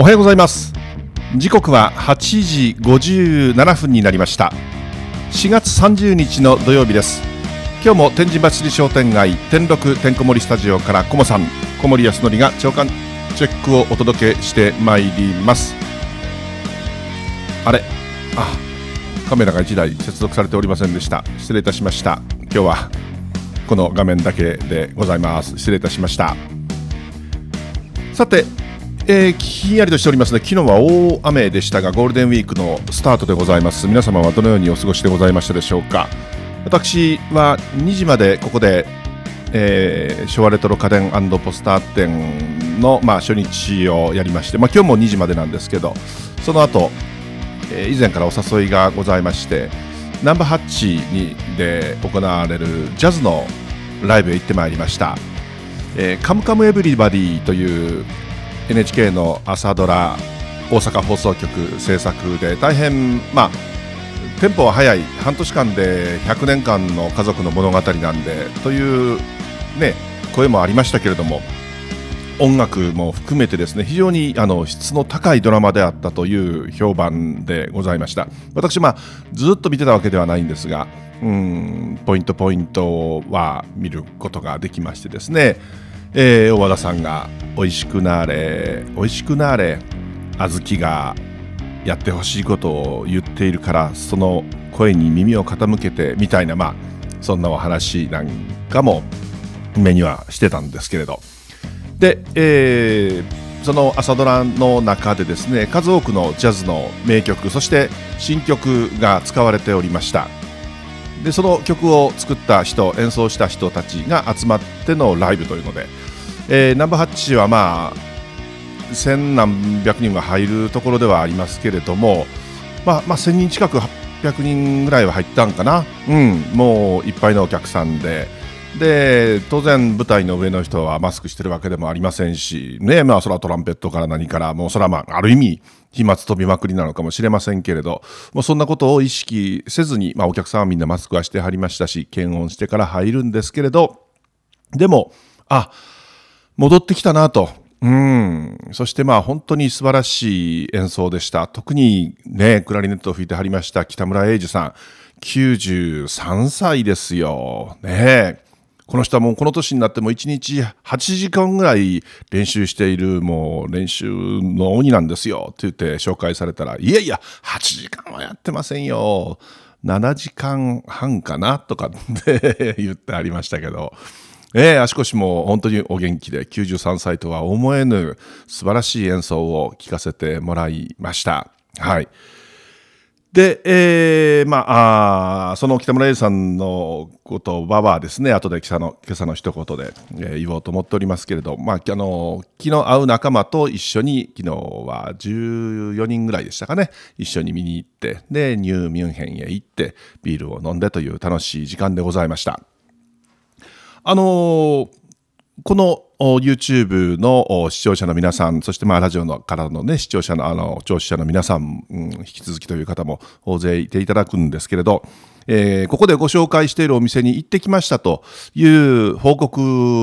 おはようございます時刻は8時57分になりました4月30日の土曜日です今日も天神祭り商店街天禄てんこ盛りスタジオからこもさん小森康則が長官チェックをお届けしてまいりますあれあカメラが1台接続されておりませんでした失礼いたしました今日はこの画面だけでございます失礼いたしましたさてえー、ひんやりとしておりますね昨日は大雨でしたがゴールデンウィークのスタートでございます皆様はどのようにお過ごしでございましたでしょうか私は2時までここで、えー、昭和レトロ家電ポスター展の、まあ、初日をやりまして、まあ、今日も2時までなんですけどその後、えー、以前からお誘いがございましてナンバーハッチにで行われるジャズのライブへ行ってまいりました「えー、カムカムエブリバディ」という NHK の朝ドラ大阪放送局制作で大変まあテンポは速い半年間で100年間の家族の物語なんでというね声もありましたけれども音楽も含めてですね非常にあの質の高いドラマであったという評判でございました私まあずっと見てたわけではないんですがうんポイントポイントは見ることができましてですねえー、小和田さんが「美味しくなれ美味しくなれ小豆がやってほしいことを言っているからその声に耳を傾けて」みたいなまあそんなお話なんかも目にはしてたんですけれどで、えー、その朝ドラの中でですね数多くのジャズの名曲そして新曲が使われておりましたでその曲を作った人演奏した人たちが集まってのライブというのでえー、ナンバーハッチはまあ千何百人が入るところではありますけれども、まあ、まあ1000人近く800人ぐらいは入ったんかな、うん、もういっぱいのお客さんで。で当然、舞台の上の人はマスクしてるわけでもありませんし、ねまあ、それはトランペットから何から、もうそれは、まあ、ある意味、飛沫飛びまくりなのかもしれませんけれど、もうそんなことを意識せずに、まあ、お客さんはみんなマスクはしてはりましたし、検温してから入るんですけれど、でも、あ戻ってきたなと。うん。そしてまあ本当に素晴らしい演奏でした。特にね、クラリネットを吹いてはりました北村英二さん。93歳ですよ。ねこの人はもうこの年になっても1日8時間ぐらい練習しているもう練習の鬼なんですよって言って紹介されたら、いやいや、8時間はやってませんよ。7時間半かなとかって言ってありましたけど。えー、足腰も本当にお元気で93歳とは思えぬ素晴らしい演奏を聴かせてもらいました。はい。で、えー、まあ、あその北村英さんの言葉はですね、後で今朝の今朝の一言で、えー、言おうと思っておりますけれど、まあ、あの、昨日会う仲間と一緒に、昨日は14人ぐらいでしたかね、一緒に見に行って、で、ニューミュンヘンへ行って、ビールを飲んでという楽しい時間でございました。あのー、この YouTube の視聴者の皆さん、そしてまあラジオのからのね、視聴者の、あの、聴取者の皆さん、うん、引き続きという方も大勢いていただくんですけれど、えー、ここでご紹介しているお店に行ってきましたという報告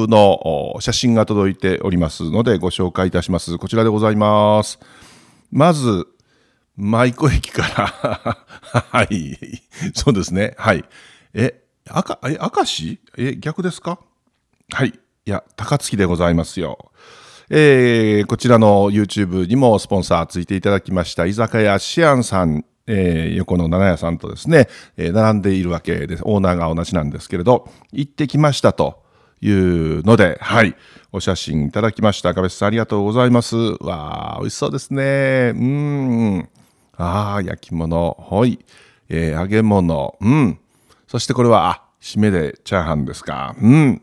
の写真が届いておりますので、ご紹介いたします。こちらでございます。まず、舞子駅から はい、そうですね、はい。え、赤、え、明石え、逆ですかはい。いや、高槻でございますよ。えー、こちらの YouTube にもスポンサーついていただきました、居酒屋シアンさん、えー、横の七屋さんとですね、えー、並んでいるわけです。オーナーが同じなんですけれど、行ってきましたと。いうので、はい、お写真いただきました。赤部さん、ありがとうございます。わあ、美味しそうですね。うん。ああ、焼き物、はい。えー、揚げ物、うん。そしてこれは、あ、締めでチャーハンですか。うん。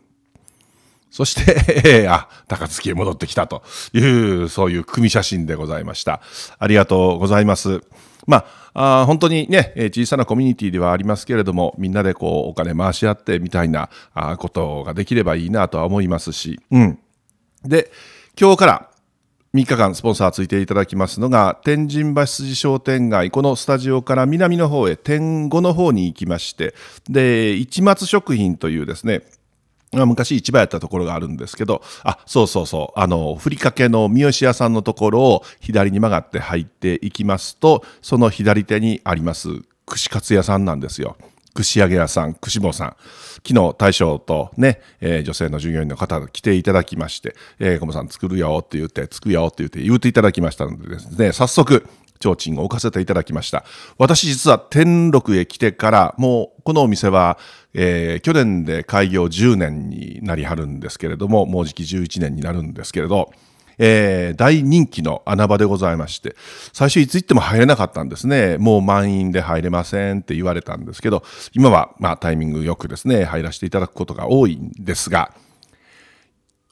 そして、えー、あ、高槻へ戻ってきたという、そういう組写真でございました。ありがとうございます。まあ、あ本当にね、小さなコミュニティではありますけれども、みんなでこう、お金回し合ってみたいなあことができればいいなとは思いますし、うん。で、今日から、3日間スポンサーついていただきますのが天神橋筋商店街このスタジオから南の方へ天後の方に行きましてで市松食品というですね昔市場やったところがあるんですけど、あ、そうそうそう、あの、ふりかけの三好屋さんのところを左に曲がって入っていきますと、その左手にあります串カツ屋さんなんですよ。串揚げ屋さん、串坊さん、昨日大将とね、えー、女性の従業員の方が来ていただきまして、えー、小野さん作るよって言って、作るよって言って、言うていただきましたのでですね、早速、提灯を置かせていただきました。私実は天禄へ来てから、もうこのお店は、えー、去年で開業10年になりはるんですけれども、もうじき11年になるんですけれど、えー、大人気の穴場でございまして、最初いつ行っても入れなかったんですね。もう満員で入れませんって言われたんですけど、今は、まあ、タイミングよくですね、入らせていただくことが多いんですが、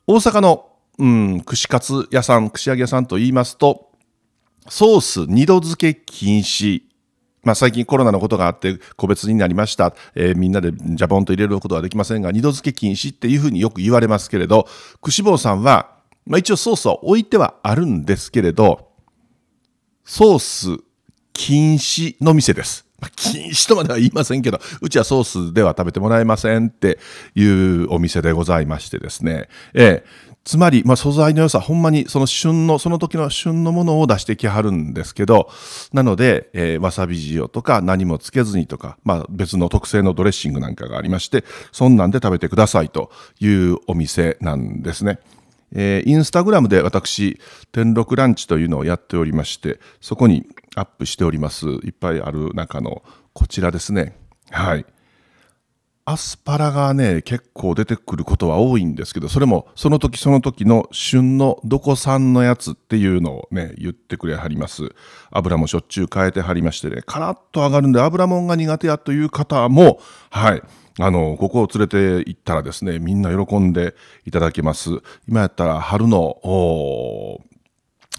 大阪の、うん、串カツ屋さん、串揚げ屋さんと言いますと、ソース二度漬け禁止まあ、最近コロナのことがあって個別になりました、えー、みんなでジャボンと入れることはできませんが二度漬け禁止っていうふうによく言われますけれど串坊さんはまあ、一応ソースは置いてはあるんですけれど、ソース禁止の店です。まあ、禁止とまでは言いませんけど、うちはソースでは食べてもらえませんっていうお店でございましてですね。ええ、つまり、まあ、素材の良さ、ほんまにその旬の、その時の旬のものを出してきはるんですけど、なので、えー、わさび塩とか何もつけずにとか、まあ、別の特製のドレッシングなんかがありまして、そんなんで食べてくださいというお店なんですね。えー、インスタグラムで私、天禄ランチというのをやっておりまして、そこにアップしております。いっぱいある中のこちらですね。はい。アスパラがね、結構出てくることは多いんですけど、それもその時その時の旬のどこ産のやつっていうのをね、言ってくれはります。油もしょっちゅう変えてはりましてね、カラッと上がるんで油もんが苦手やという方も、はい。あの、ここを連れて行ったらですね、みんな喜んでいただけます。今やったら春の、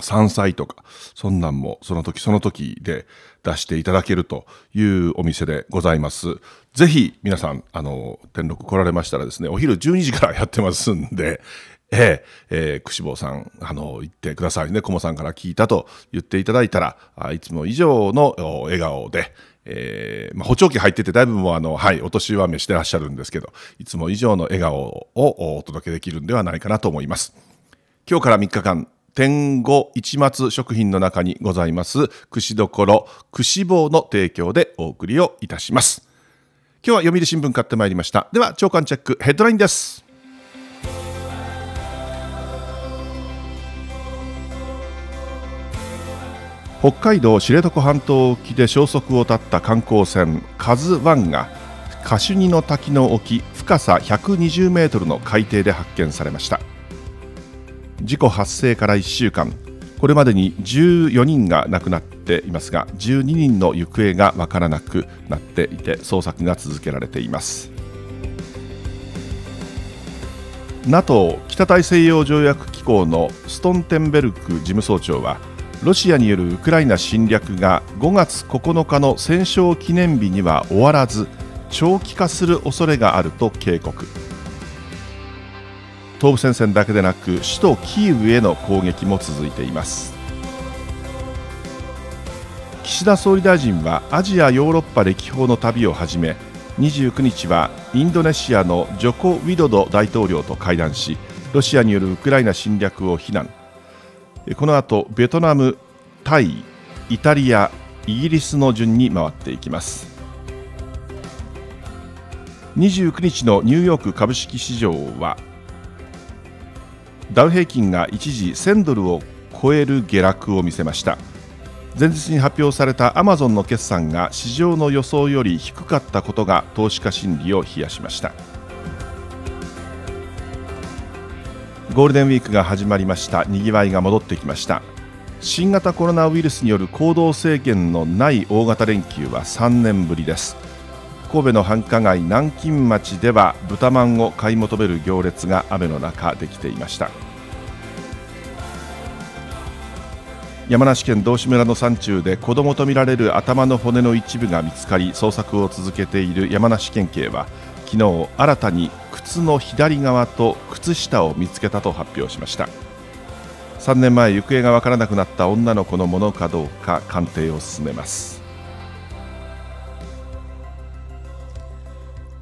山菜とか、そんなんもその時その時で出していただけるというお店でございます。ぜひ皆さん、あの、天禄来られましたらですね、お昼12時からやってますんで、えええし坊さん、あの、行ってくださいね。こもさんから聞いたと言っていただいたら、いつも以上の笑顔で、えーまあ、補聴器入ってて、だいぶもあの、はい、お年は召してらっしゃるんですけど、いつも以上の笑顔をお届けできるんではないかなと思います。今日から3日間、天後一松食品の中にございます、串どころ、串棒の提供でお送りをいたします。今日は読売新聞買ってまいりました。では、長官チェックヘッドラインです。北海道知床半島沖で消息を絶った観光船「k a z u がカシュニの滝の沖深さ120メートルの海底で発見されました事故発生から1週間これまでに14人が亡くなっていますが12人の行方が分からなくなっていて捜索が続けられています NATO 北大西洋条約機構のストンテンベルク事務総長はロシアによるウクライナ侵略が5月9日の戦勝記念日には終わらず長期化する恐れがあると警告東部戦線だけでなく首都キーウへの攻撃も続いています岸田総理大臣はアジア・ヨーロッパ歴訪の旅を始め29日はインドネシアのジョコ・ウィドド大統領と会談しロシアによるウクライナ侵略を非難この後ベトナム、タイ、イタリア、イギリスの順に回っていきます29日のニューヨーク株式市場はダウ平均が一時1000ドルを超える下落を見せました前日に発表されたアマゾンの決算が市場の予想より低かったことが投資家心理を冷やしましたゴールデンウィークが始まりました賑わいが戻ってきました新型コロナウイルスによる行動制限のない大型連休は3年ぶりです神戸の繁華街南京町では豚まんを買い求める行列が雨の中できていました山梨県道志村の山中で子供とみられる頭の骨の一部が見つかり捜索を続けている山梨県警は昨日新たに靴の左側と靴下を見つけたと発表しました3年前行方が分からなくなった女の子のものかどうか鑑定を進めます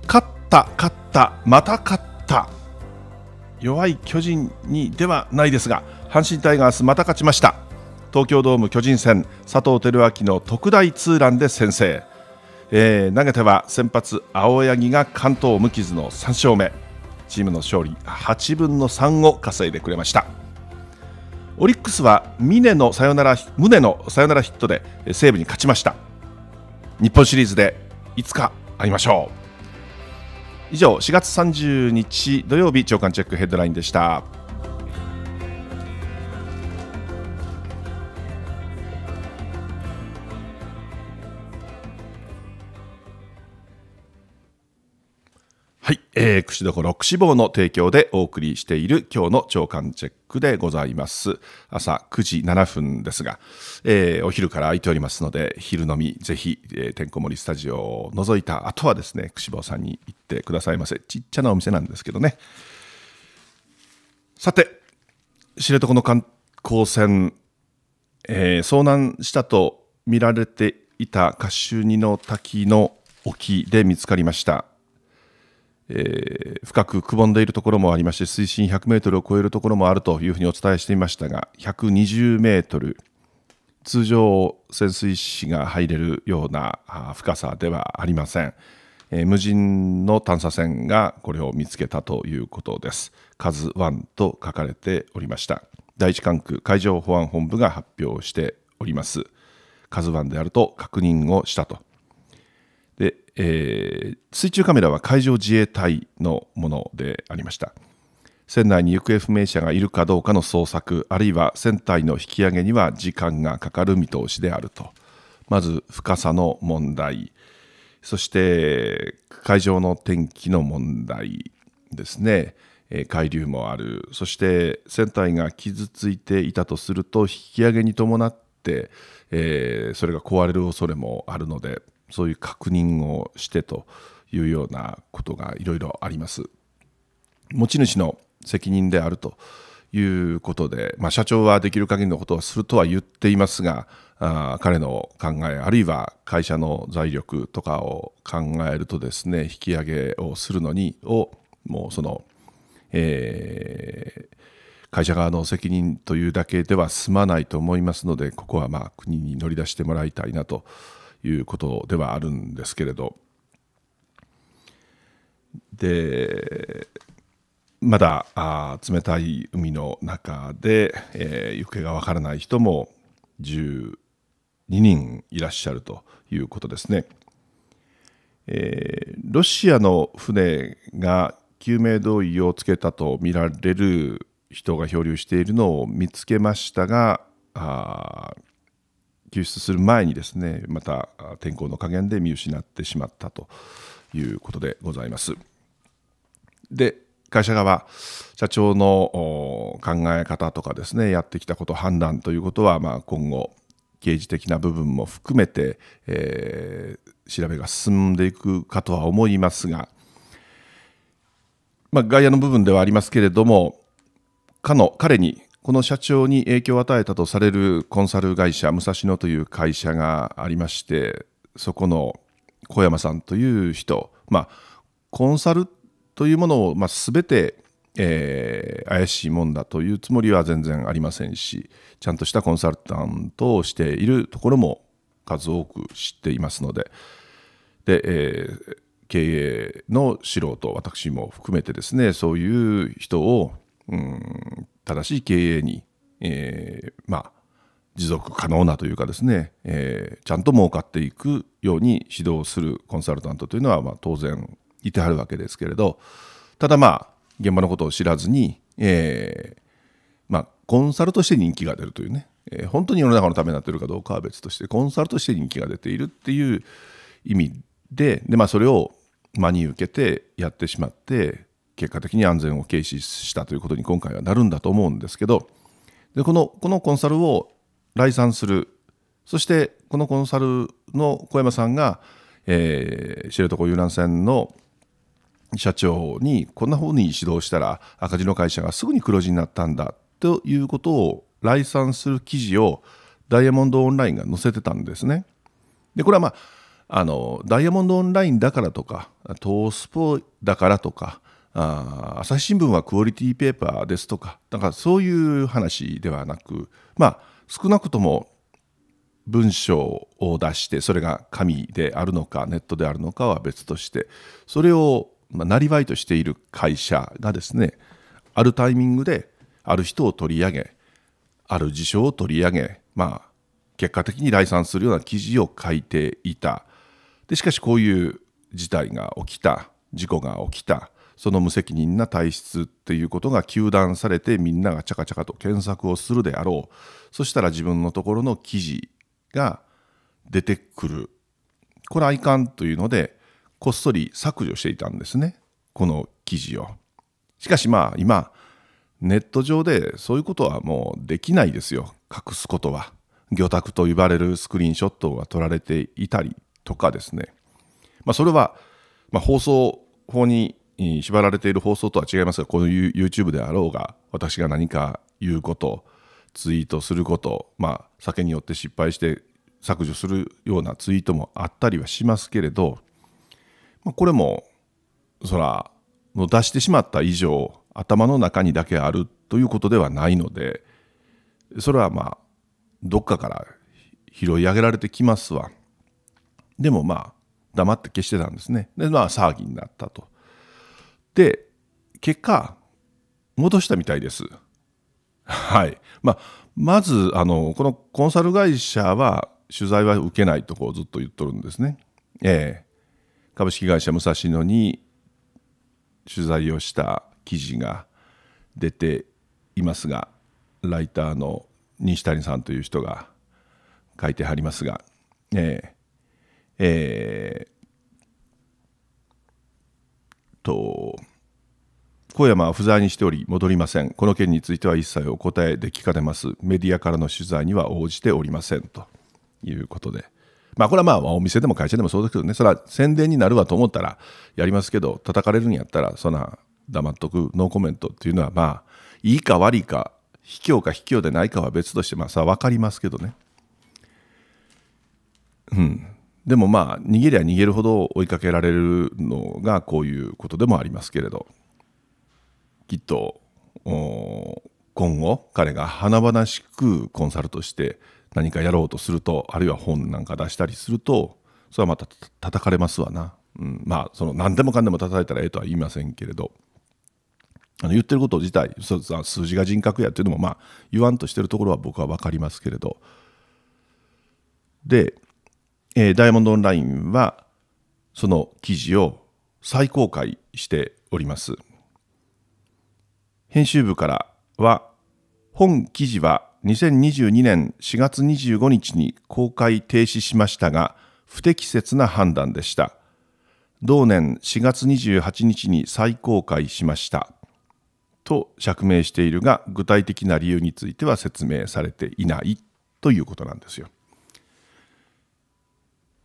勝った勝ったまた勝った弱い巨人にではないですが阪神タイガースまた勝ちました東京ドーム巨人戦佐藤輝明の特大ツーランで先制えー、投げては先発青柳が関東無傷の3勝目チームの勝利8分の3を稼いでくれましたオリックスは峰のサヨナラ宗のサヨナラヒットで西武に勝ちました日本シリーズでいつか会いましょう以上4月30日土曜日長官チェックヘッドラインでした。はい、えー、串どころ串坊の提供でお送りしている今日の朝刊チェックでございます。朝9時7分ですが、えー、お昼から空いておりますので、昼飲みぜひ、えー、てんこ盛りスタジオを覗いた後はですね、串坊さんに行ってくださいませ。ちっちゃなお店なんですけどね。さて、知床の観光船、えー、遭難したと見られていたカシュニの滝の沖で見つかりました。えー、深くくぼんでいるところもありまして水深100メートルを超えるところもあるというふうにお伝えしていましたが120メートル通常潜水士が入れるような深さではありません、えー、無人の探査船がこれを見つけたということです「k a z u と書かれておりました第一管区海上保安本部が発表しております「k a z u であると確認をしたとえー、水中カメラは海上自衛隊のものでありました船内に行方不明者がいるかどうかの捜索あるいは船体の引き揚げには時間がかかる見通しであるとまず深さの問題そして海上の天気の問題ですね海流もあるそして船体が傷ついていたとすると引き上げに伴って、えー、それが壊れる恐れもあるのでそういう確認をしてというようなことがいろいろあります。持ち主の責任であるということで、まあ、社長はできる限りのことをするとは言っていますがあ彼の考えあるいは会社の財力とかを考えるとですね引き上げをするのにをもうその、えー、会社側の責任というだけでは済まないと思いますのでここはまあ国に乗り出してもらいたいなということではあるんですけれどでまだあ冷たい海の中で、えー、行方がわからない人も12人いらっしゃるということですね。えー、ロシアの船が救命胴衣をつけたとみられる人が漂流しているのを見つけましたがあ救出する前にですねまた天候の加減で見失ってしまったということでございます。で会社側社長の考え方とかですねやってきたこと判断ということは、まあ、今後刑事的な部分も含めて、えー、調べが進んでいくかとは思いますが、まあ、外野の部分ではありますけれどもかの彼にこの社長に影響を与えたとされるコンサル会社、武蔵野という会社がありまして、そこの小山さんという人、まあ、コンサルというものを、まあ、全て、えー、怪しいもんだというつもりは全然ありませんし、ちゃんとしたコンサルタントをしているところも数多く知っていますので、で、えー、経営の素人、私も含めてですね、そういう人をうん正しい経営に、えー、まあ持続可能なというかですね、えー、ちゃんと儲かっていくように指導するコンサルタントというのは、まあ、当然いてはるわけですけれどただまあ現場のことを知らずに、えー、まあ、コンサルとして人気が出るというね、えー、本当に世の中のためになっているかどうかは別としてコンサルとして人気が出ているっていう意味でで、まあ、それを真に受けてやってしまって結果的に安全を軽視したということに今回はなるんだと思うんですけどでこのこのコンサルを来賛するそしてこのコンサルの小山さんが、えー、知床遊覧船の社長にこんなうに指導したら赤字の会社がすぐに黒字になったんだということを来賛する記事をダイヤモンドオンラインが載せてたんですね。でこれはまああのダイヤモンドオンラインだからとか東スポだからとかあ朝日新聞はクオリティーペーパーですとかだからそういう話ではなくまあ少なくとも文章を出してそれが紙であるのかネットであるのかは別としてそれをなりわいとしている会社がですねあるタイミングである人を取り上げある事象を取り上げまあ結果的に来賛するような記事を書いていたでしかしこういう事態が起きた事故が起きたその無責任な体質っていうことが糾弾されてみんながチャカチャカと検索をするであろうそしたら自分のところの記事が出てくるこれはいかんというのでこっそり削除していたんですねこの記事を。しかしまあ今ネット上でそういうことはもうできないですよ隠すことは。魚拓と呼ばれるスクリーンショットが撮られていたりとかですね、まあ、それは、まあ、放送法にに縛られている放送とは違いますがこの YouTube であろうが私が何か言うことツイートすることまあ酒によって失敗して削除するようなツイートもあったりはしますけれど、まあ、これもそらも出してしまった以上頭の中にだけあるということではないのでそれはまあどっかから拾い上げられてきますわでもまあ黙って消してたんですねでまあ騒ぎになったとで、結果、戻したみたいです。はい。まあ、まず、あの、このコンサル会社は、取材は受けないとこうずっと言っとるんですね。ええー、株式会社武蔵野に取材をした記事が出ていますが、ライターの西谷さんという人が書いてはりますが、ええー、ええー、と、小山は不在にしており戻りませんこの件については一切お答えできかねますメディアからの取材には応じておりませんということでまあこれはまあお店でも会社でもそうですけどねそれは宣伝になるわと思ったらやりますけど叩かれるんやったらそんな黙っとくノーコメントっていうのはまあいいか悪いか卑怯か卑怯でないかは別としてまあさ分かりますけどねうんでもまあ逃げりゃ逃げるほど追いかけられるのがこういうことでもありますけれどきっと今後彼が華々しくコンサルとして何かやろうとするとあるいは本なんか出したりするとそれはまた叩かれますわな、うん、まあその何でもかんでも叩いたらええとは言いませんけれどあの言ってること自体数字が人格やっていうのもまあ言わんとしてるところは僕は分かりますけれどで、えー、ダイヤモンド・オンラインはその記事を再公開しております編集部からは、本記事は2022年4月25日に公開停止しましたが、不適切な判断でした。同年4月28日に再公開しました。と釈明しているが、具体的な理由については説明されていないということなんですよ。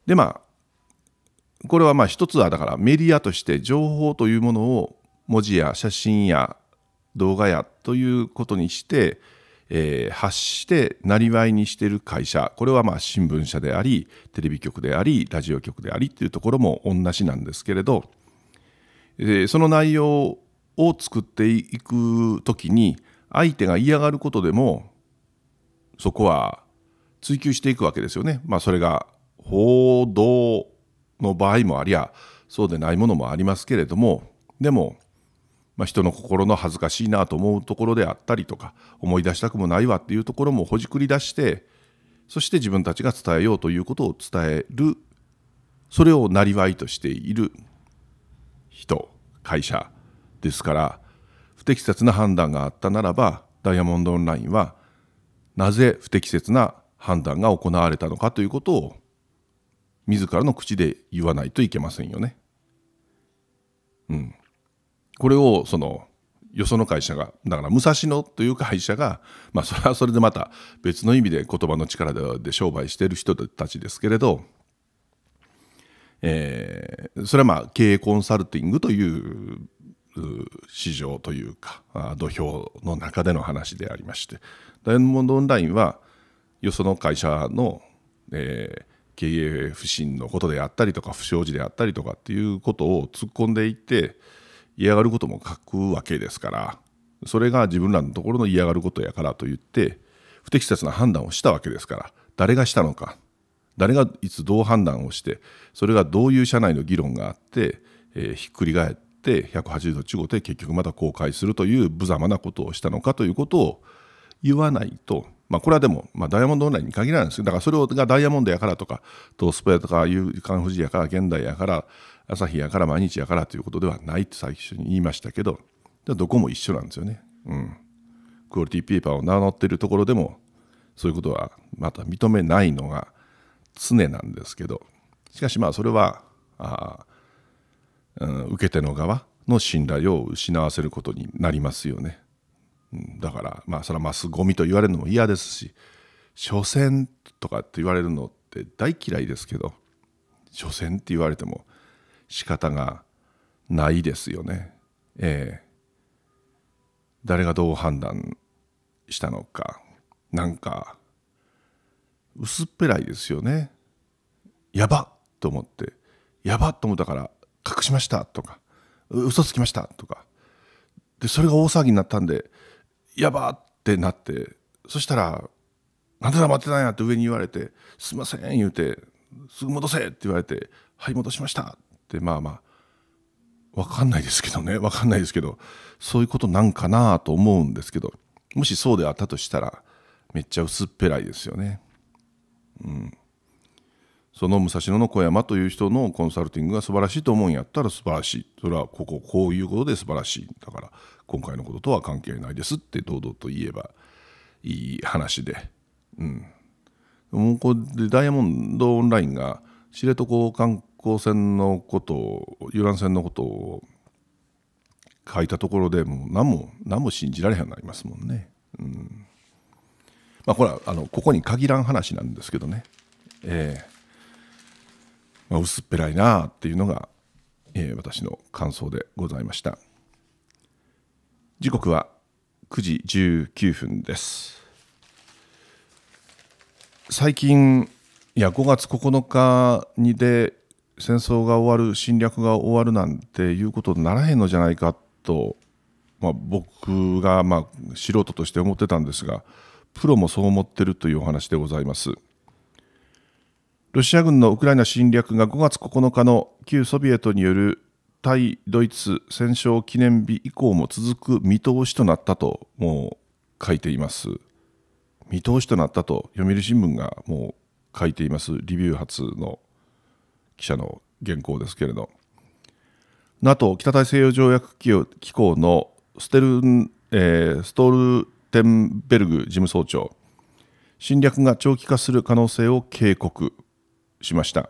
でまあこれはまあ一つはだからメディアとして情報というものを文字や写真や動画やということにして、えー、発してなりわいにしてる会社これはまあ新聞社でありテレビ局でありラジオ局でありっていうところも同じなんですけれど、えー、その内容を作っていく時に相手が嫌がることでもそこは追求していくわけですよね。まあ、それが報道の場合もありゃそうでないものもありますけれどもでもまあ、人の心の恥ずかしいなと思うところであったりとか思い出したくもないわっていうところもほじくり出してそして自分たちが伝えようということを伝えるそれをなりわいとしている人会社ですから不適切な判断があったならばダイヤモンド・オンラインはなぜ不適切な判断が行われたのかということを自らの口で言わないといけませんよね。うんこれをそのよその会社がだから武蔵野という会社が、まあ、それはそれでまた別の意味で言葉の力で商売している人たちですけれど、えそれはまあ経営コンサルティングという市場というか土俵の中での話でありましてダイヤモンドオンラインはよその会社の、え経営不振のことであったりとか不祥事であったりとかっていうことを突っ込んでいって嫌がることも書くわけですからそれが自分らのところの嫌がることやからと言って不適切な判断をしたわけですから誰がしたのか誰がいつどう判断をしてそれがどういう社内の議論があって、えー、ひっくり返って180度違うて結局また公開するという無様なことをしたのかということを言わないと、まあ、これはでも、まあ、ダイヤモンドオンラインに限らないんですけどだからそれがダイヤモンドやからとかトースポやとかいう関不二やから現代やから朝日やから毎日やからということではないって最初に言いましたけどどこも一緒なんですよね、うん、クオリティペーパーを名乗ってるところでもそういうことはまた認めないのが常なんですけどしかしまあそれはあ、うん、受け手の側の信頼を失わせることになりますよね、うん、だからまあそれはマスゴミと言われるのも嫌ですし所詮とかって言われるのって大嫌いですけど所詮って言われても仕方がないですよね。ええ誰がどう判断したのかなんか薄っぺらいですよね。やばっと思ってやばっと思ったから隠しましたとか嘘つきましたとかでそれが大騒ぎになったんでやばってなってそしたら「なんで黙ってたんや」って上に言われて「すいません」言うて「すぐ戻せ」って言われて「はい戻しました」ってまあまあ分かんないですけどね分かんないですけどそういうことなんかなと思うんですけどもしそうであったとしたらめっちゃ薄っぺらいですよね。うん、その武蔵野の小山という人のコンサルティングが素晴らしいと思うんやったら素晴らしいそれはこここういうことで素晴らしいだから今回のこととは関係ないですって堂々と言えばいい話で。うんもうこれでダイヤモンドオンラインが知床観光線のことを遊覧船のことを書いたところでもう何も何も信じられへんようになりますもんね。うんまあ、これはあのここに限らん話なんですけどね、えーまあ、薄っぺらいなっていうのが、えー、私の感想でございました。時刻は9時19分です。最近いや5月9日にで戦争が終わる侵略が終わるなんていうことにならへんのじゃないかと、まあ、僕がまあ素人として思ってたんですがプロもそう思ってるというお話でございます。ロシア軍のウクライナ侵略が5月9日の旧ソビエトによる対ドイツ戦勝記念日以降も続く見通しとなったともう書いています。見通しとなったと読売新聞がもう書いていますリビュー発の記者の原稿ですけれど NATO 北大西洋条約機構のステルえー、ストルテンベルグ事務総長侵略が長期化する可能性を警告しました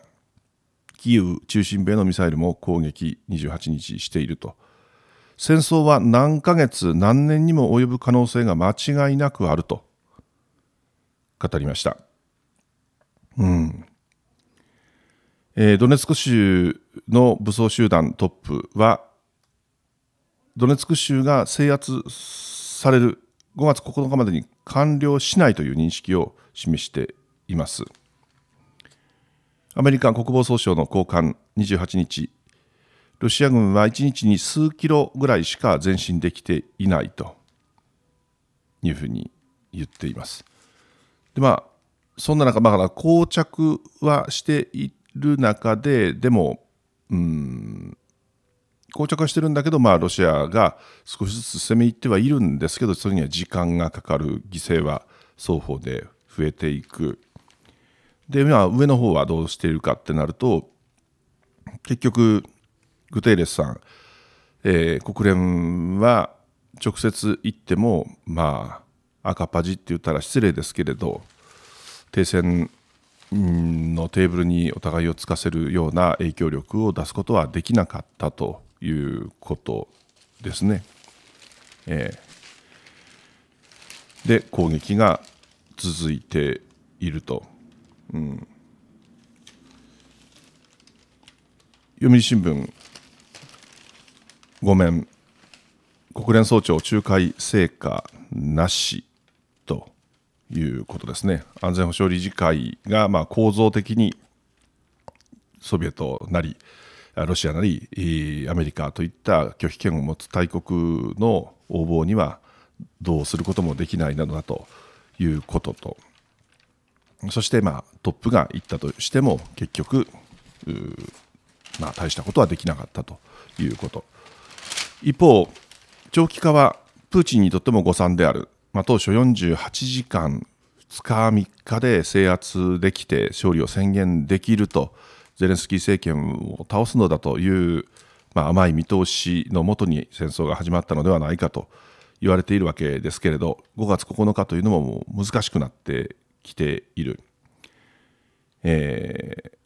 キーウ中心部へのミサイルも攻撃28日していると戦争は何ヶ月何年にも及ぶ可能性が間違いなくあると語りましたうんえー、ドネツク州の武装集団トップは、ドネツク州が制圧される5月9日までに完了しないという認識を示しています。アメリカ国防総省の高官28日、ロシア軍は1日に数キロぐらいしか前進できていないというふうに言っています。でまあそんな中、まあ、膠着はしている中ででもうん膠着はしてるんだけど、まあ、ロシアが少しずつ攻め入ってはいるんですけどそれには時間がかかる犠牲は双方で増えていくで、まあ、上の方はどうしているかってなると結局グテーレスさん、えー、国連は直接行ってもまあ赤パジって言ったら失礼ですけれど停戦のテーブルにお互いをつかせるような影響力を出すことはできなかったということですね。えー、で攻撃が続いていると。うん、読売新聞ごめん国連総長仲介成果なしいうことですね。安全保障理事会がまあ構造的にソビエトなりロシアなりアメリカといった拒否権を持つ大国の横暴にはどうすることもできないなどだということとそしてまあトップが行ったとしても結局まあ大したことはできなかったということ一方長期化はプーチンにとっても誤算であるまあ、当初48時間2日、3日で制圧できて勝利を宣言できるとゼレンスキー政権を倒すのだという、まあ、甘い見通しのもとに戦争が始まったのではないかと言われているわけですけれど5月9日というのももう難しくなってきている。えー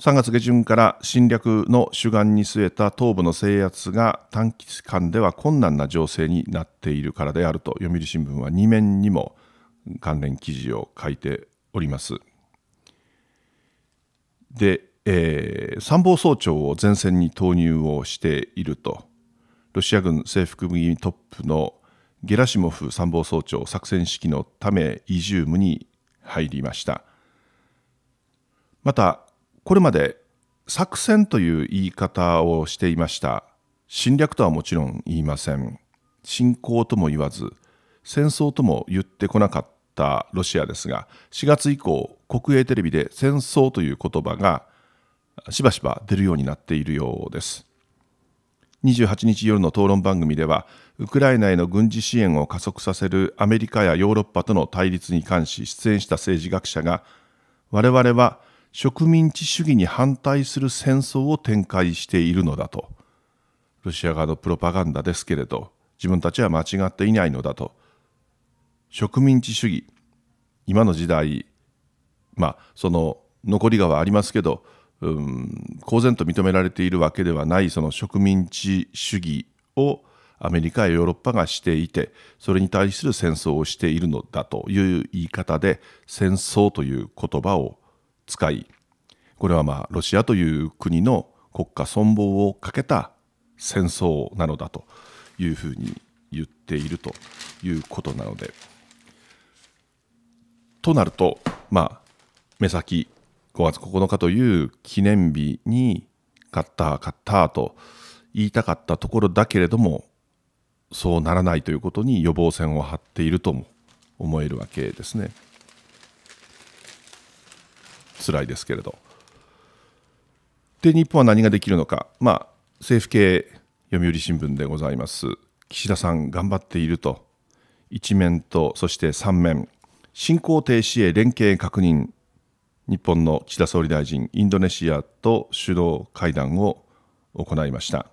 3月下旬から侵略の主眼に据えた東部の制圧が短期間では困難な情勢になっているからであると読売新聞は2面にも関連記事を書いております。で、えー、参謀総長を前線に投入をしているとロシア軍制服組トップのゲラシモフ参謀総長作戦指揮のためイジュームに入りました。またこれまで作戦という言い方をしていました侵略とはもちろん言いません侵攻とも言わず戦争とも言ってこなかったロシアですが4月以降国営テレビで戦争という言葉がしばしば出るようになっているようです28日夜の討論番組ではウクライナへの軍事支援を加速させるアメリカやヨーロッパとの対立に関し出演した政治学者が我々は植民地主義に反対する戦争を展開しているのだとロシア側のプロパガンダですけれど自分たちは間違っていないのだと植民地主義今の時代まあその残りがはありますけど、うん、公然と認められているわけではないその植民地主義をアメリカやヨーロッパがしていてそれに対する戦争をしているのだという言い方で戦争という言葉を使いこれはまあロシアという国の国家存亡をかけた戦争なのだというふうに言っているということなので。となると、まあ、目先5月9日という記念日に勝った勝ったと言いたかったところだけれどもそうならないということに予防線を張っているとも思えるわけですね。辛いですけれど。で、日本は何ができるのか、まあ、政府系読売新聞でございます、岸田さん、頑張っていると、1面と、そして3面、進行停止へ連携確認、日本の岸田総理大臣、インドネシアと首脳会談を行いました。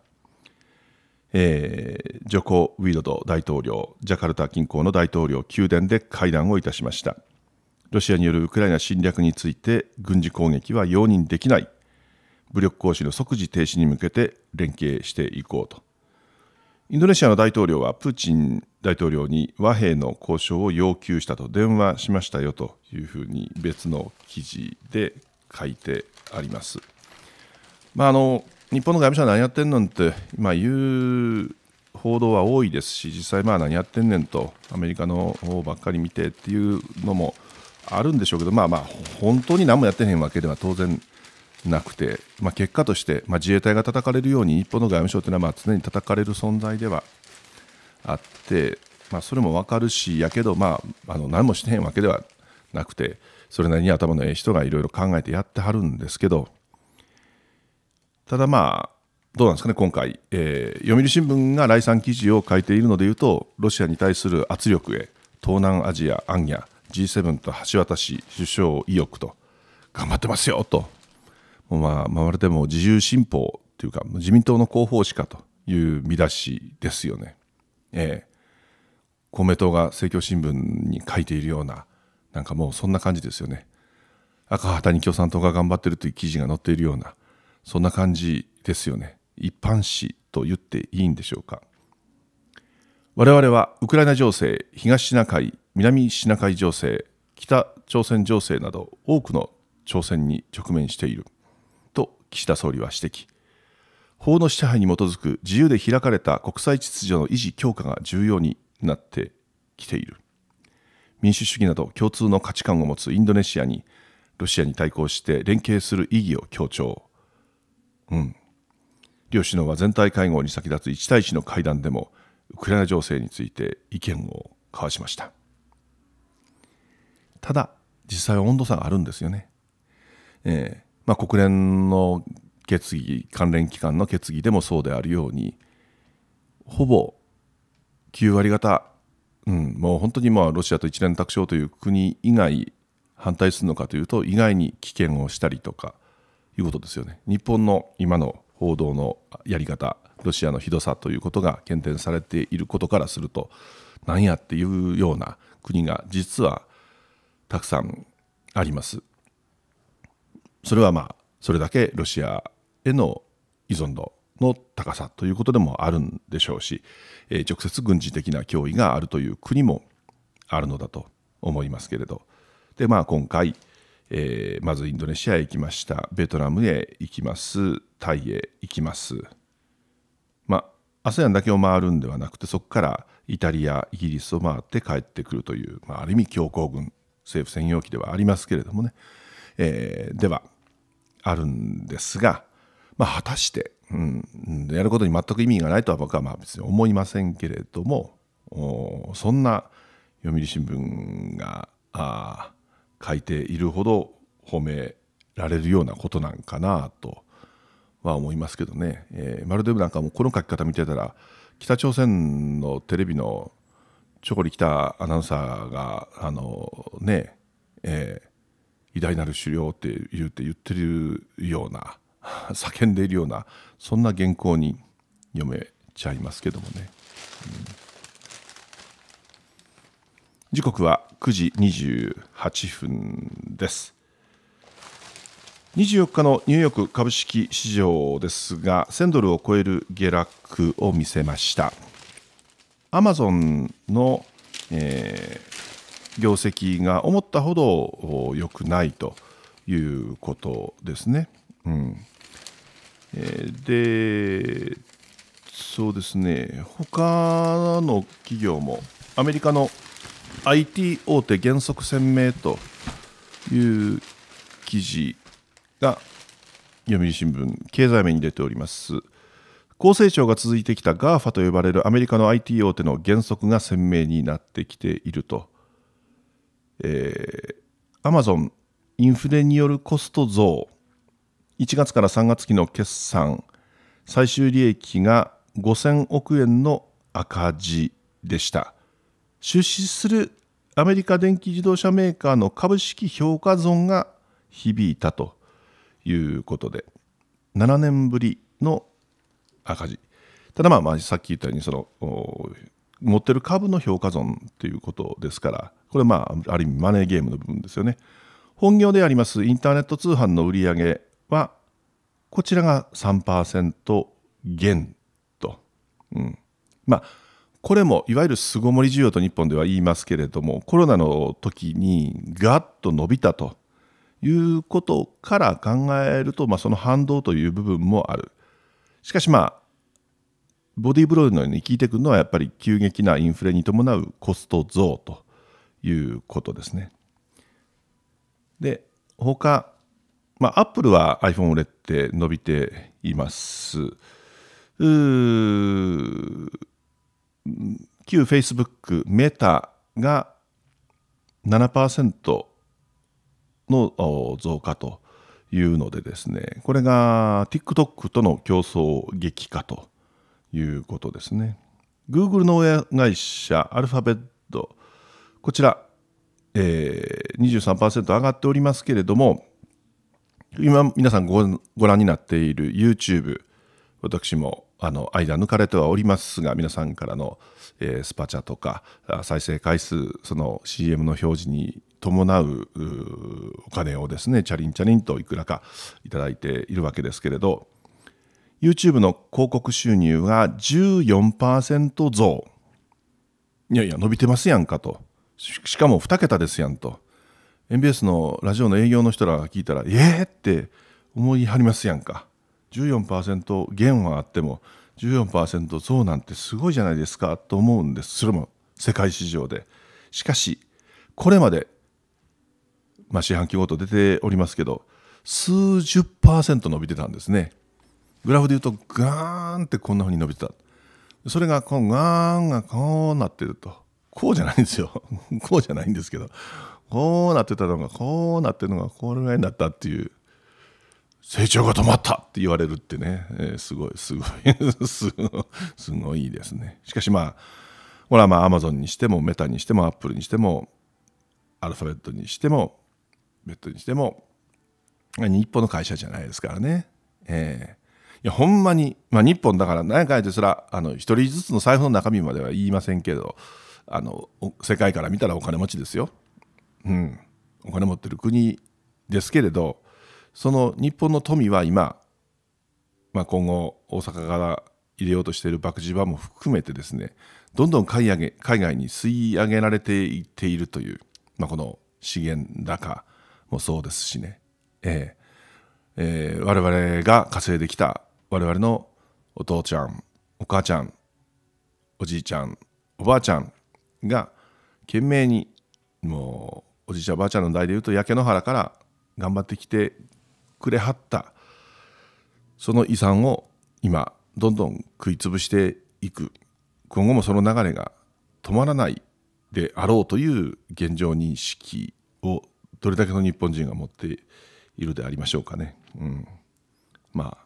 えー、ジョコ・ウィドド大統領、ジャカルタ近郊の大統領宮殿で会談をいたしました。ロシアによるウクライナ侵略について軍事攻撃は容認できない武力行使の即時停止に向けて連携していこうとインドネシアの大統領はプーチン大統領に和平の交渉を要求したと電話しましたよというふうに別の記事で書いてあります。まあ、あの日本の外務省は何やってんのって今言う報道は多いですし実際まあ何やってんねんとアメリカの方ばっかり見てっていうのもあるんでしょうけど、まあまあ、本当に何もやってへんわけでは当然なくて、まあ、結果として、まあ、自衛隊が叩かれるように日本の外務省というのはまあ常に叩かれる存在ではあって、まあ、それも分かるしやけど、まあ、あの何もしてへんわけではなくてそれなりに頭のええ人がいろいろ考えてやってはるんですけどただまあどうなんですかね今回、えー、読売新聞が来賛記事を書いているのでいうとロシアに対する圧力へ東南アジア、アンギャ G7 と橋渡し首相意欲と頑張ってますよとまあ、まるでも自由新歩というか自民党の広報誌かという見出しですよね。ええ、公明党が政教新聞に書いているようななんかもうそんな感じですよね。赤旗に共産党が頑張ってるという記事が載っているようなそんな感じですよね。一般紙と言っていいんでしょうか。我々はウクライナ情勢、東シナ海、南シナ海情勢北朝鮮情勢など多くの挑戦に直面していると岸田総理は指摘法の支配に基づく自由で開かれた国際秩序の維持強化が重要になってきている民主主義など共通の価値観を持つインドネシアにロシアに対抗して連携する意義を強調うん両首脳は全体会合に先立つ1対1の会談でもウクライナ情勢について意見を交わしましたただ実際は温度差があるんですよね。えーまあ、国連の決議関連機関の決議でもそうであるようにほぼ9割方、うん、もう本当にまあロシアと一連卓章という国以外反対するのかというと意外に危険をしたりとかいうことですよね。日本の今の報道のやり方ロシアのひどさということが検定されていることからするとなんやっていうような国が実はたくさんあります。それはまあそれだけロシアへの依存度の高さということでもあるんでしょうし、えー、直接軍事的な脅威があるという国もあるのだと思いますけれどで、まあ、今回、えー、まずインドネシアへ行きましたベトナムへ行きますタイへ行きます、まあ、ASEAN だけを回るんではなくてそこからイタリアイギリスを回って帰ってくるという、まあ、ある意味強行軍政府専用機ではありますけれどもね、えー、ではあるんですが、まあ、果たして、うん、やることに全く意味がないとは僕はまあ別に思いませんけれどもそんな読売新聞があ書いているほど褒められるようなことなんかなとは思いますけどね、えー、マルデブなんかもこの書き方見てたら北朝鮮のテレビのちょこりきたアナウンサーがあのねえー、偉大なる狩猟って言って言ってるような 叫んでいるようなそんな原稿に読めちゃいますけどもね、うん、時刻は9時28分です24日のニューヨーク株式市場ですが1000ドルを超える下落を見せましたアマゾンの、えー、業績が思ったほど良くないということですね。うんえー、で、そうですね、他の企業も、アメリカの IT 大手原則鮮明という記事が読売新聞経済面に出ております。高成長が続いてきた GAFA と呼ばれるアメリカの IT 大手の原則が鮮明になってきていると。えー、Amazon インフレによるコスト増1月から3月期の決算最終利益が5000億円の赤字でした出資するアメリカ電気自動車メーカーの株式評価損が響いたということで7年ぶりの赤字。ただまあまあさっき言ったようにその持ってる株の評価損ということですからこれまあある意味マネーゲームの部分ですよね。本業でありますインターネット通販の売り上げはこちらが3%減と、うん、まあこれもいわゆる巣ごもり需要と日本では言いますけれどもコロナの時にガッと伸びたということから考えると、まあ、その反動という部分もあるしかしまあ、ボディーブローのように効いてくるのはやっぱり急激なインフレに伴うコスト増ということですね。で、他、まあ、アップルは iPhone 売れて伸びています。うー旧 Facebook メタが7%の増加というのでですねこれが TikTok との競争激化ということですね Google の親会社アルファベットこちら、えー、23%上がっておりますけれども今皆さんごご覧になっている YouTube 私もあの間抜かれてはおりますが皆さんからの、えー、スパチャとか再生回数その CM の表示に伴うお金をですねチャリンチャリンといくらかいただいているわけですけれど YouTube の広告収入が14%増いやいや伸びてますやんかとしかも2桁ですやんと MBS のラジオの営業の人らが聞いたらええー、って思いはりますやんか14%減はあっても14%増なんてすごいじゃないですかと思うんですそれも世界市場でしかしこれまでまあ、四半期ごと出ておりますけど数十パーセント伸びてたんですねグラフでいうとガーンってこんなふうに伸びてたそれがこうガーンがこうなってるとこうじゃないんですよ こうじゃないんですけどこうなってたのがこうなってるのがこれぐらいになったっていう成長が止まったって言われるってね、えー、すごいすごい すごいですねしかしまあこれはまあアマゾンにしてもメタにしてもアップルにしてもアルファベットにしても別途にしても日本の会社じゃないですからね。えーいやほんまに、まあ、日本だから何回ですらあの1人ずつの財布の中身までは言いませんけどあの世界から見たらお金持ちですよ、うん、お金持ってる国ですけれどその日本の富は今、まあ、今後大阪から入れようとしている博打場も含めてですねどんどん海外海外に吸い上げられていっているという、まあ、この資源高もそうですしね、えーえー、我々が稼いできた我々のお父ちゃんお母ちゃんおじいちゃんおばあちゃんが懸命にもうおじいちゃんおばあちゃんの代でいうと焼け野原から頑張ってきてくれはったその遺産を今どんどん食い潰していく今後もその流れが止まらないであろうという現状認識をどれだけの日本人が持っているでありましょうかね。うん、ま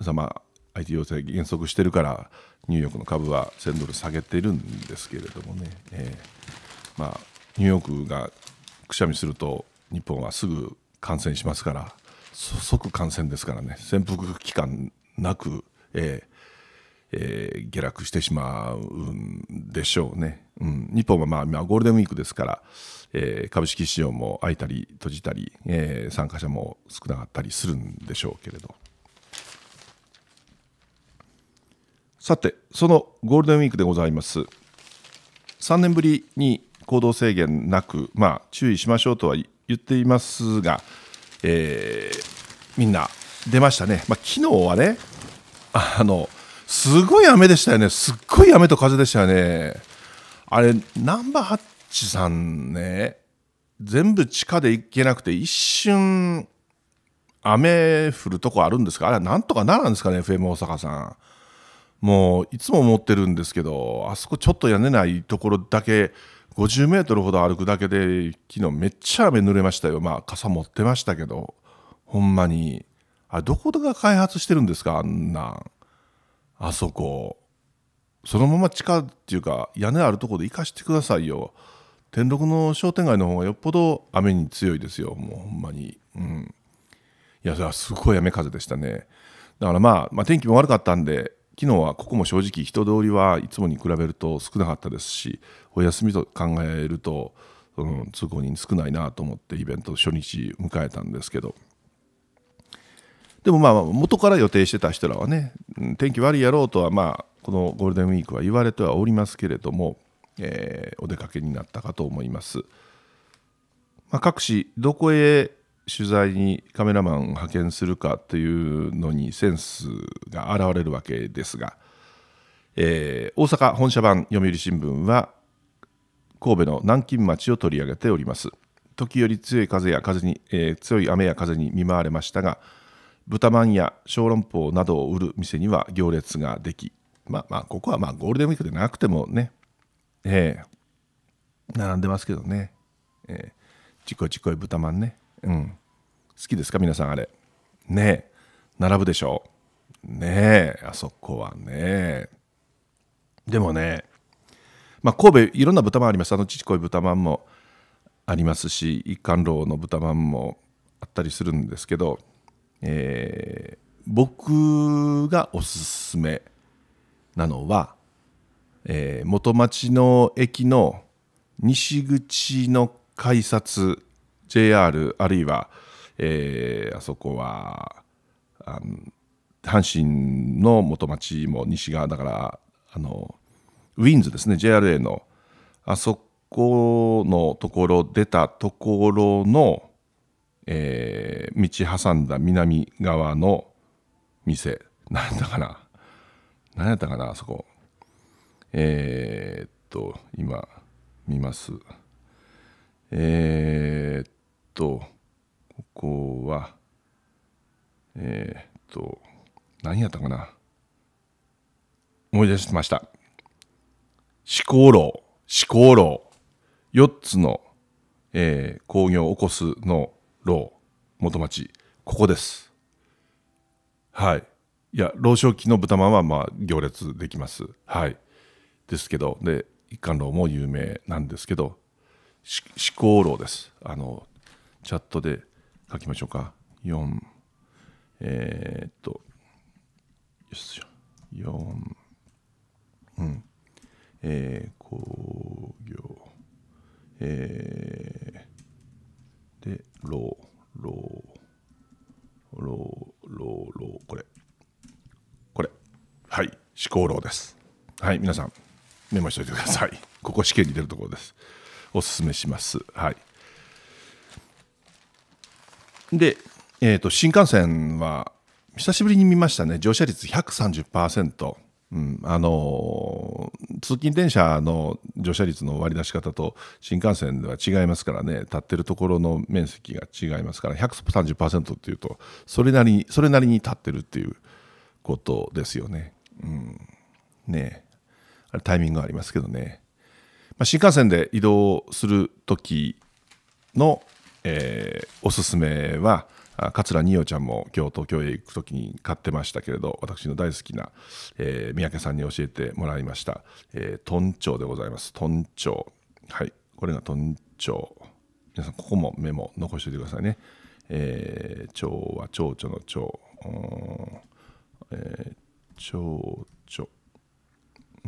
あさま IT 要請減速してるからニューヨークの株は1000ドル下げてるんですけれどもね、えー、まあ、ニューヨークがくしゃみすると日本はすぐ感染しますから即感染ですからね潜伏期間なく、えーえー、下落してしまうんでしょうね。うん、日本はまあ今ゴールデンウィークですから、えー、株式市場も開いたり閉じたり、えー、参加者も少なかったりするんでしょうけれど。さて、そのゴールデンウィークでございます。3年ぶりに行動制限なく、まあ、注意しましょうとは言っていますが、えー、みんな出ましたね、まあ昨日はねあのすごい雨でしたよね、すっごい雨と風でしたよね。あれ、ナンバーハッチさんね、全部地下で行けなくて、一瞬、雨降るとこあるんですかあれはなんとかならんですかね、FM 大阪さん。もういつも思ってるんですけど、あそこちょっと屋根ないところだけ、50メートルほど歩くだけで、昨日めっちゃ雨濡れましたよ。まあ、傘持ってましたけど、ほんまに。あれ、どこが開発してるんですか、あんなん。あそこそのまま地下っていうか屋根あるとこで生かしてくださいよ天禄の商店街の方がよっぽど雨に強いですよもうほんまにうんいやそれはすごい雨風でしたねだからまあ、まあ、天気も悪かったんで昨日はここも正直人通りはいつもに比べると少なかったですしお休みと考えると、うん、通行人少ないなと思ってイベント初日迎えたんですけどでもまあ元から予定してた人らはね天気悪いやろうとはまあこのゴールデンウィークは言われてはおりますけれども、えー、お出かけになったかと思います、まあ、各紙どこへ取材にカメラマンを派遣するかというのにセンスが現れるわけですが、えー、大阪本社版読売新聞は神戸の南京町を取り上げております時折強い風や風に、えー、強い雨や風に見舞われましたが豚まんや小籠包などを売る店には行列ができまあまあここはまあゴールデンウィークでなくてもねええ並んでますけどねええちこちこい豚まんねうん好きですか皆さんあれねえ並ぶでしょうねえあそこはねでもねまあ神戸いろんな豚まんありますあのちちこい豚まんもありますし一貫楼の豚まんもあったりするんですけどえー、僕がおすすめなのは、えー、元町の駅の西口の改札 JR あるいは、えー、あそこは阪神の元町も西側だからあのウィンズですね JRA のあそこのところ出たところのえー、道挟んだ南側の店何やったかな何やったかなあそこえー、っと今見ますえー、っとここはえー、っと何やったかな思い出しました思考楼、思考楼。4つの、えー、工業を起こすの老元町ここですはいいや老少期の豚まんはまあ行列できますはいですけどで一貫楼も有名なんですけど思考楼ですあのチャットで書きましょうか4えー、っとよしょ4うんえー、工業えー、で、ロー、ロー、ロー、ロー、ロー、これ。これ。はい、思考ローです。はい、皆さん、メモしておいてください。ここ試験に出るところです。おすすめします。はい。で、えーと、と新幹線は久しぶりに見ましたね、乗車率130%。うん、あの通勤電車の乗車率の割り出し方と新幹線では違いますからね立ってるところの面積が違いますから130%っていうとそれなりにそれなりに立ってるっていうことですよね。うん、ねあれタイミングはありますけどね、まあ、新幹線で移動する時の、えー、おすすめは桂二葉ちゃんも今日東京へ行く時に買ってましたけれど私の大好きな、えー、三宅さんに教えてもらいました、えー、トンチョウでございますトンチョウはいこれがトンチョウ皆さんここもメモ残しておいてくださいね、えー、蝶は蝶々の蝶えー、蝶々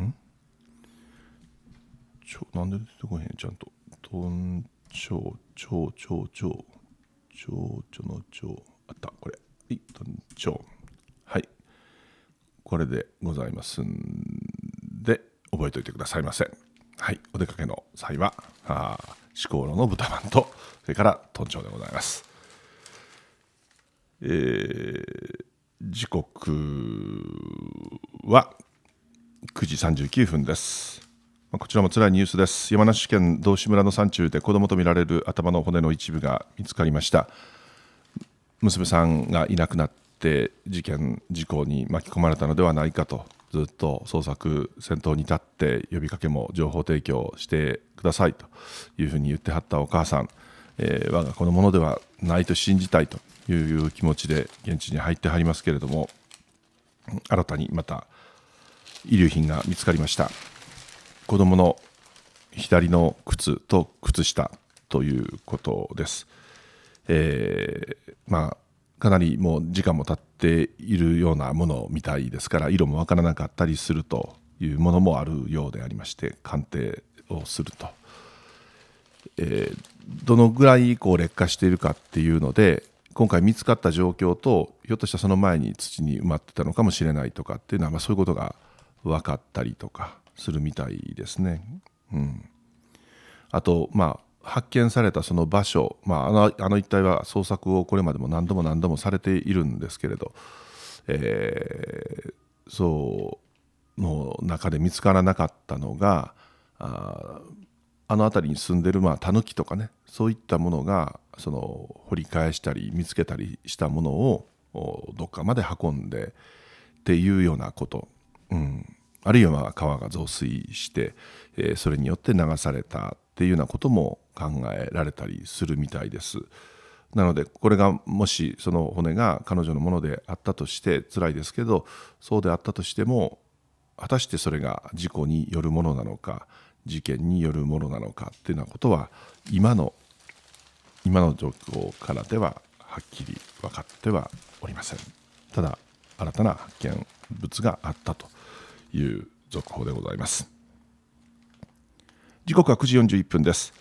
ん蝶なんで出てこへんちゃんとトンチョウ蝶々の蝶あったこれはい蝶はいこれでございますんで覚えておいてくださいませはいお出かけの際は四香炉の豚まんとそれから豚腸でございますえー、時刻は9時39分ですこちらも辛いニュースです。山梨県道志村の山中で子供とみられる頭の骨の一部が見つかりました。娘さんがいなくなって事件事故に巻き込まれたのではないかとずっと捜索先頭に立って呼びかけも情報提供してくださいというふうに言ってはったお母さん、えー、我が子のものではないと信じたいという気持ちで現地に入ってはりますけれども新たにまた遺留品が見つかりました。子供の左の靴と靴下ということです。えー、まあ、かなりもう時間も経っているようなものみたいですから色もわからなかったりするというものもあるようでありまして鑑定をすると、えー、どのぐらいこう劣化しているかっていうので今回見つかった状況とひょっとしたらその前に土に埋まってたのかもしれないとかっていうのは、まあ、そういうことが分かったりとかするみたいですね。うん、あと、まあ、発見されたその場所、まあ、あのあの一帯は捜索をこれまでも何度も何度もされているんですけれど、えー、そうの中で見つからなかったのがああの辺りに住んでるタヌキとかねそういったものがその掘り返したり見つけたりしたものをどっかまで運んでっていうようなこと、うん、あるいは川が増水して、えそれによって流されたっていうようなことも考えられたりするみたいです。なのでこれがもしその骨が彼女のものであったとして辛いですけどそうであったとしても果たしてそれが事故によるものなのか事件によるものなのかっていうようなことは今の今の状況からでははっきり分かってはおりませんただ新たな発見物があったという続報でございます時刻は9時41分です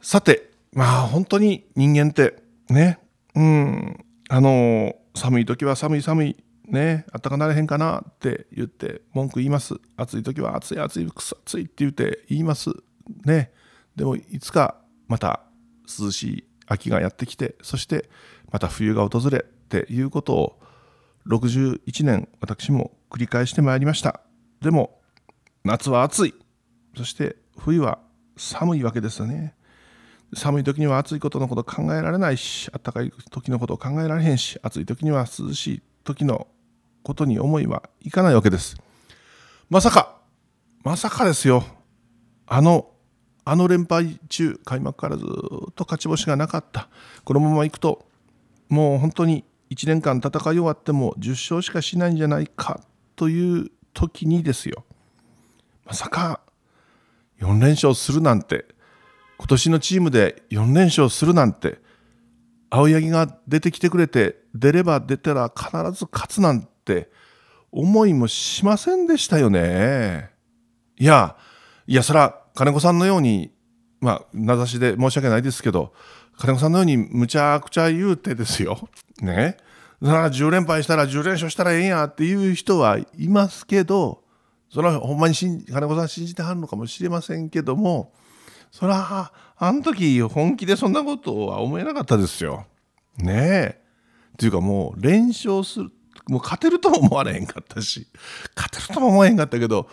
さてまあ本当に人間ってねうんあの寒い時は寒い寒いねあったかなれへんかなって言って文句言います暑い時は暑い暑いくそ暑いって言って言いますねでもいつかまた涼しい秋がやってきてそしてまた冬が訪れっていうことを61年私も繰り返してまいりましたでも夏は暑いそして冬は寒いわけですよね寒い時には暑いことのこと考えられないし暖かい時のことを考えられへんし暑い時には涼しい時のことに思いはいかないわけですまさかまさかですよあのあの連敗中開幕からずっと勝ち星がなかったこのままいくともう本当に1年間戦い終わっても10勝しかしないんじゃないかという時にですよまさか4連勝するなんて今年のチームで4連勝するなんて青柳が出てきてくれて出れば出たら必ず勝つなんて思いもしませんでしたよね。いやいやそら金子さんのようにまあ名指しで申し訳ないですけど金子さんのようにむちゃくちゃ言うてですよ。ね。10連敗したら10連勝したらええんやっていう人はいますけど、それはほんまに金子さん信じてはるのかもしれませんけども、それはあの時本気でそんなことは思えなかったですよ。ねえ。っていうかもう連勝する、もう勝てるとも思われへんかったし、勝てるとも思えへんかったけど、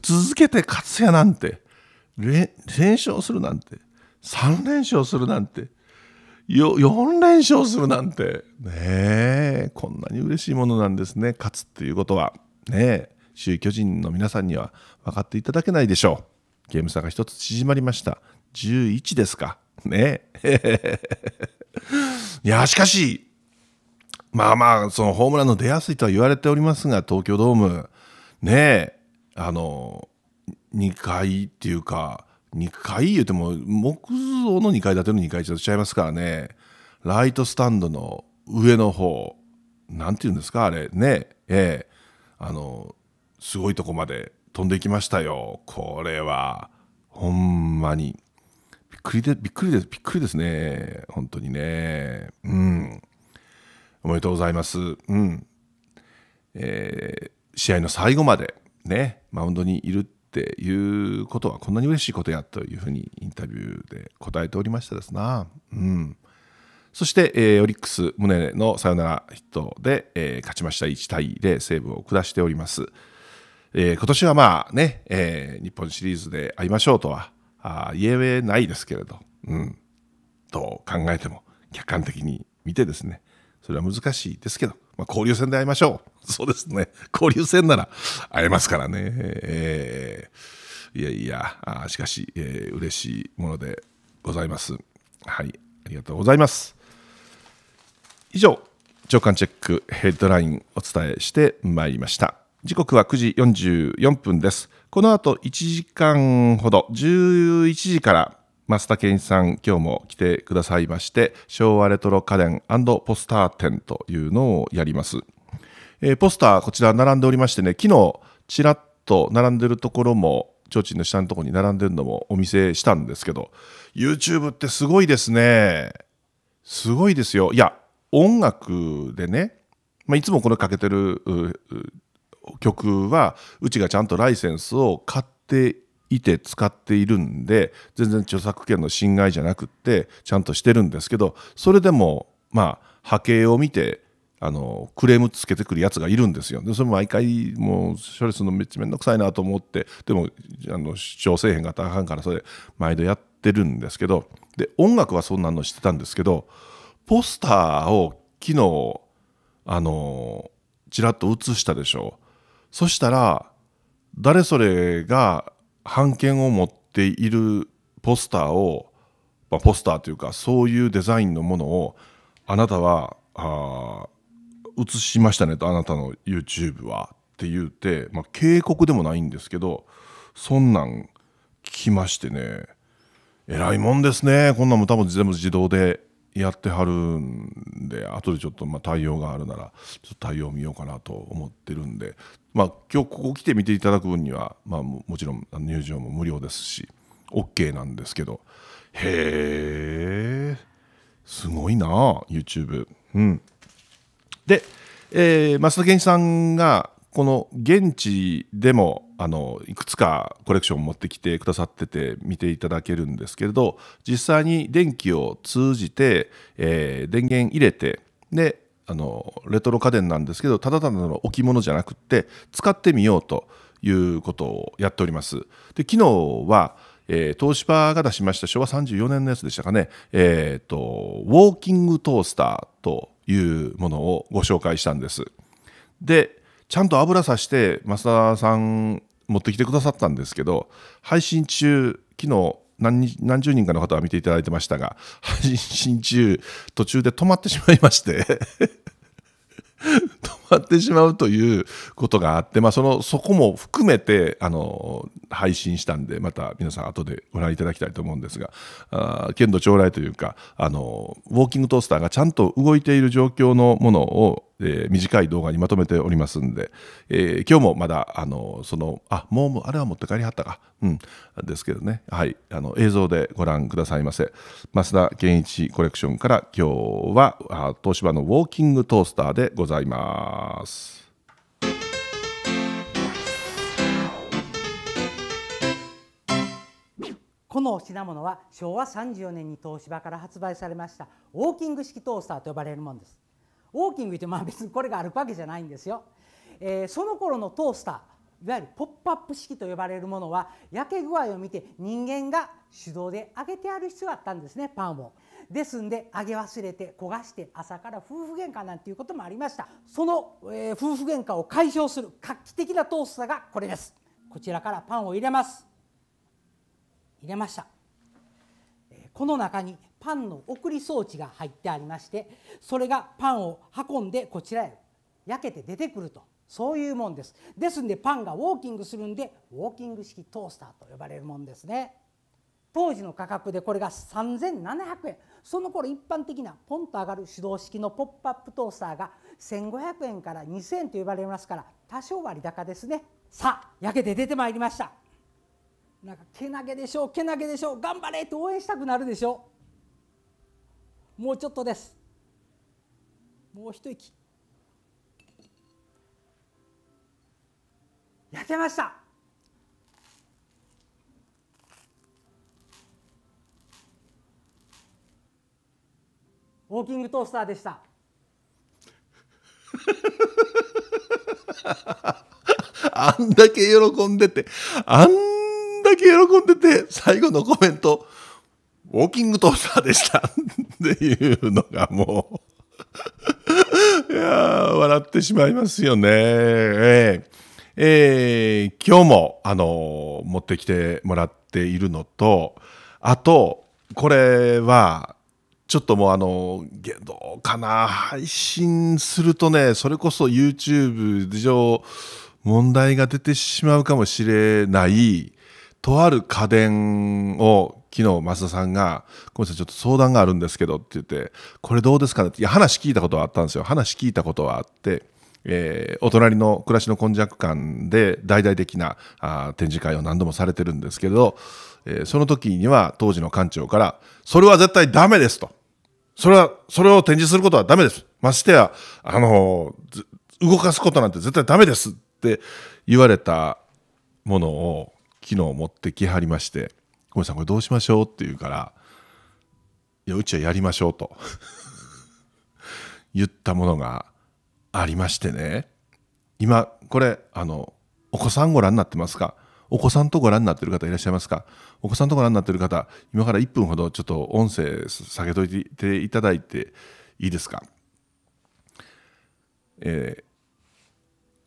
続けて勝つやなんて、連勝するなんて。3連勝するなんて4連勝するなんてねこんなに嬉しいものなんですね勝つっていうことはね首位巨人の皆さんには分かっていただけないでしょうゲーム差が1つ縮まりました11ですかね いやしかしまあまあそのホームランの出やすいとは言われておりますが東京ドームねあの2回っていうか2階言うても木造の2階建ての2階ちてっといますからねライトスタンドの上の方なんて言うんですかあれねええあのすごいとこまで飛んでいきましたよこれはほんまにびっくりでびっくりですびっくりですね本当にねうんおめでとうございますうんえー、試合の最後までねマウンドにいるっていうことはこんなに嬉しいことやというふうにインタビューで答えておりましたですな。うん、そして、えー、オリックス宗のサヨナラヒットで、えー、勝ちました1対0西武を下しております。えー、今年はまあね、えー、日本シリーズで会いましょうとはあ言えないですけれど、うん、どう考えても客観的に見てですねそれは難しいですけどまあ、交流戦で会いましょう。そうですね。交流戦なら会えますからね。えー、いやいや、あしかし、えー、嬉しいものでございます。はい、ありがとうございます。以上、長官チェックヘッドラインお伝えしてまいりました。時刻は9時44分です。この後1時間ほど、11時から増田健一さん、今日も来てくださいまして、昭和レトロ家電ポスター展というのをやります。えー、ポスター、こちら並んでおりましてね、昨日、ちらっと並んでるところも、提灯の下のところに並んでるのもお見せしたんですけど、YouTube ってすごいですね。すごいですよ。いや、音楽でね、まあ、いつもこれかけてる曲は、うちがちゃんとライセンスを買っていて使っているんで全然著作権の侵害じゃなくってちゃんとしてるんですけどそれでもまあ波形を見てあのクレームつけてくるやつがいるんですよでそれ毎回もう処理するのめっちゃ面倒くさいなと思ってでもあの主張せえへんが大んからそれ毎度やってるんですけどで音楽はそんなのしてたんですけどポスターを昨日あのちらっと映したでしょそしたら誰それが版権を持っているポスターを、まあ、ポスターというかそういうデザインのものをあなたはあ映しましたねとあなたの YouTube はって言うて、まあ、警告でもないんですけどそんなん聞きましてねえらいもんですねこんなんも多分全部自動でやってはるんで後でちょっとまあ対応があるならちょっと対応見ようかなと思ってるんでまあ、今日ここ来て見ていただく分には、まあ、もちろん入場も無料ですし OK なんですけどへえすごいな YouTube、うん、で、えー、増田健一さんがこの現地でもあのいくつかコレクション持ってきてくださってて見ていただけるんですけれど実際に電気を通じて、えー、電源入れてであのレトロ家電なんですけどただただの置物じゃなくって使ってみようということをやっております。で昨日はえー、東芝が出しました昭和34年のやつでしたかね、えーと、とウォーキングトースターというものをご紹介したんです。でちゃんと油さして増田さん持ってきてくださったんですけど配信中昨日何何十人かの方は見ていただいてましたが配信中途中で止まってしまいまして わってしまうということがあって、まあ、そのそこも含めてあの配信したんでまた皆さん後でご覧いただきたいと思うんですがあ剣道将来というかあのウォーキングトースターがちゃんと動いている状況のものをえー、短い動画にまとめておりますんで、えー、今日もまだあのそのあもうあれは持って帰りはったか、うん、ですけどね、はい、あの映像でご覧くださいませ増田健一コレクションから今日は東芝のウォーキングトースターでございます。ます。この品物は昭和34年に東芝から発売されましたウォーキング式トースターと呼ばれるものですウォーキングってまあ別にこれがあるわけじゃないんですよ、えー、その頃のトースターいわゆるポップアップ式と呼ばれるものは焼け具合を見て人間が手動で揚げてやる必要があったんですねパンを。ですんで揚げ忘れて焦がして朝から夫婦喧嘩なんていうこともありましたその、えー、夫婦喧嘩を解消する画期的なトースターがこれですこちらからパンを入れます入れましたこの中にパンの送り装置が入ってありましてそれがパンを運んでこちらへ焼けて出てくるとそういうもんですですんでパンがウォーキングするんでウォーキング式トースターと呼ばれるもんですね当時の価格でこれが3700円その頃一般的なポンと上がる手動式のポップアップトースターが1500円から2000円と呼ばれますから多少割高ですねさあ焼けて出てまいりましたなんかけなげでしょうけなげでしょう頑張れって応援したくなるでしょうもうちょっとですもう一息焼けましたウォーキングトースターでした あんだけ喜んでてあんだけ喜んでて最後のコメントウォーキングトースターでしたっていうのがもういや笑ってしまいますよね。えええー、今日も、あの持ってきてもらっているのと、あと、これは、ちょっともうあの、どうかな、配信するとね、それこそ YouTube 上、問題が出てしまうかもしれない、とある家電を昨日増田さんが「ごめんなさいちょっと相談があるんですけど」って言って「これどうですかね?」っていや話聞いたことはあったんですよ話聞いたことはあってえー、お隣の暮らしの根弱館で大々的なあ展示会を何度もされてるんですけど、えー、その時には当時の館長から、それは絶対ダメですと。それは、それを展示することはダメです。ましてや、あのー、動かすことなんて絶対ダメですって言われたものを昨日持ってきはりまして、ごめんさんこれどうしましょうって言うから、いや、うちはやりましょうと 言ったものが、ありましてね今これあのお子さんご覧になってますかお子さんとご覧になってる方いらっしゃいますかお子さんとご覧になってる方今から1分ほどちょっと音声下げといていただいていいですか、え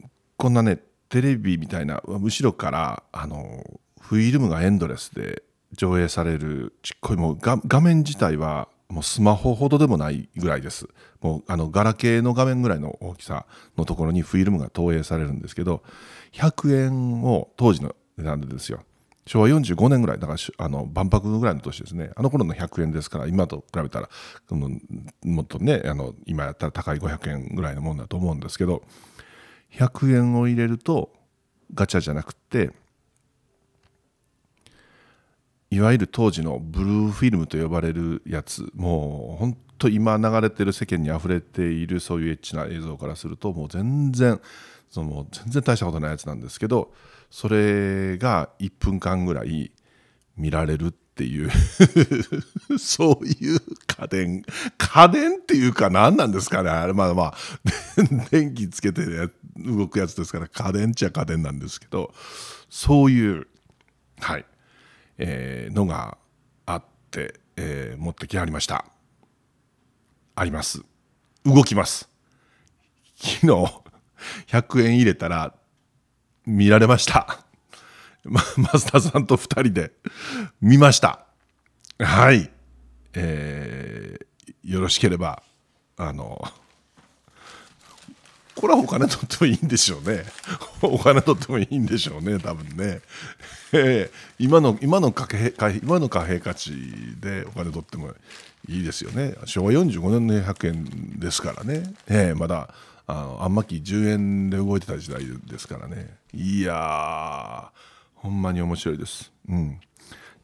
ー、こんなねテレビみたいな後ろからあのフィルムがエンドレスで上映されるちっこいもう画面自体はもうスマホほどでもないぐらいですもうあのガラケーの画面ぐらいの大きさのところにフィルムが投影されるんですけど100円を当時の値段でですよ昭和45年ぐらいだからあの万博ぐらいの年ですねあの頃の100円ですから今と比べたらもっとねあの今やったら高い500円ぐらいのもんだと思うんですけど100円を入れるとガチャじゃなくていわゆる当時のブルーフィルムと呼ばれるやつもう本当今流れてる世間に溢れているそういうエッチな映像からするともう全然その全然大したことないやつなんですけどそれが1分間ぐらい見られるっていう そういう家電家電っていうか何なんですかねあれまあまあ 電気つけて動くやつですから家電っちゃ家電なんですけどそういうはいえー、のがあって、えー、持ってきはりましたあります動きます昨日100円入れたら見られました増田さんと2人で見ましたはい、えー、よろしければあのこれはお金取ってもいいんでしょうね。お金取ってもいいんでしょうね、多分ね。えー、今の、今の貨幣、今の貨幣価値でお金取ってもいいですよね。昭和45年の100円ですからね。えー、まだ、あの、あんまき10円で動いてた時代ですからね。いやー、ほんまに面白いです。うん。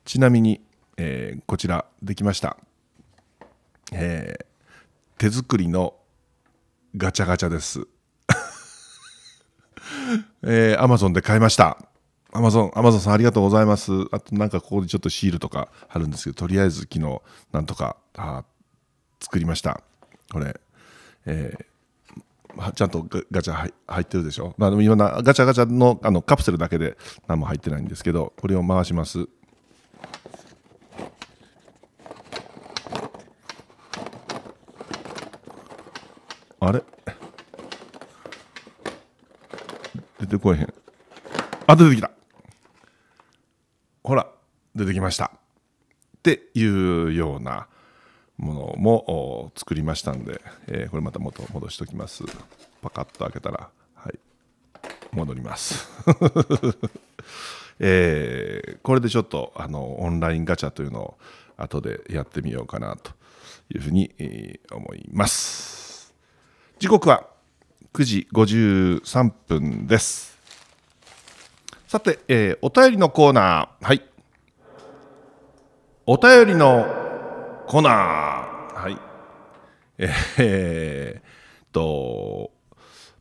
ちなみに、えー、こちら、できました。えー、手作りのガチャガチャです。えー、アマゾンで買いました。アマゾン、アマゾンさんありがとうございます。あとなんかここでちょっとシールとか貼るんですけど、とりあえず昨日なんとかあ作りました。これ、えー、ちゃんとガチャ入ってるでしょ。まあでもいろんなガチャガチャのあのカプセルだけで何も入ってないんですけど、これを回します。あれてこえへん。あ、出てきた。ほら、出てきました。っていうようなものも作りましたんで、えー、これまた元戻しておきます。パカッと開けたら、はい、戻ります。えー、これでちょっとあのオンラインガチャというのを後でやってみようかなというふうに、えー、思います。時刻は9時53分です。さて、えー、お便りのコーナー。はい。お便りのコーナー。はい。えー、と、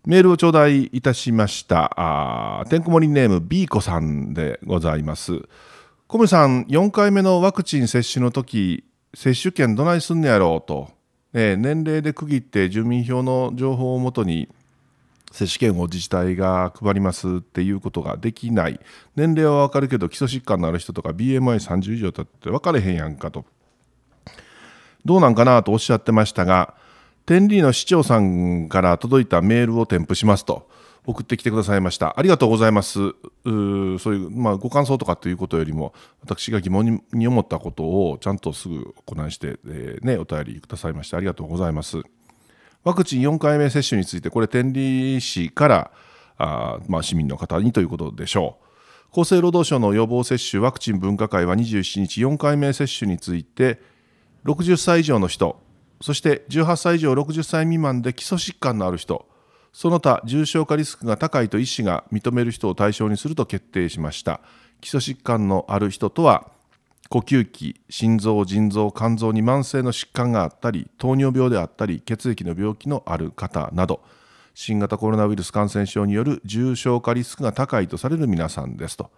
メールを頂戴いたしました。あてんこ盛りネームビーコさんでございます。小森さん、4回目のワクチン接種の時、接種券どないすんねやろうと。えー、年齢で区切って住民票の情報をもとに接種券を自治体が配りますっていうことができない年齢は分かるけど基礎疾患のある人とか BMI30 以上だって分かれへんやんかとどうなんかなとおっしゃってましたが天理の市長さんから届いたメールを添付しますと送ってきてくださいましたありがとうございますうそういう、まあ、ご感想とかということよりも私が疑問に思ったことをちゃんとすぐ行いして、えー、ね、お便りくださいましてありがとうございます。ワクチン4回目接種について、これ、天理市からあ、まあ、市民の方にということでしょう。厚生労働省の予防接種ワクチン分科会は27日、4回目接種について、60歳以上の人、そして18歳以上60歳未満で基礎疾患のある人、その他重症化リスクが高いと医師が認める人を対象にすると決定しました。基礎疾患のある人とは、呼吸器心臓腎臓肝臓に慢性の疾患があったり糖尿病であったり血液の病気のある方など新型コロナウイルス感染症による重症化リスクが高いとされる皆さんですと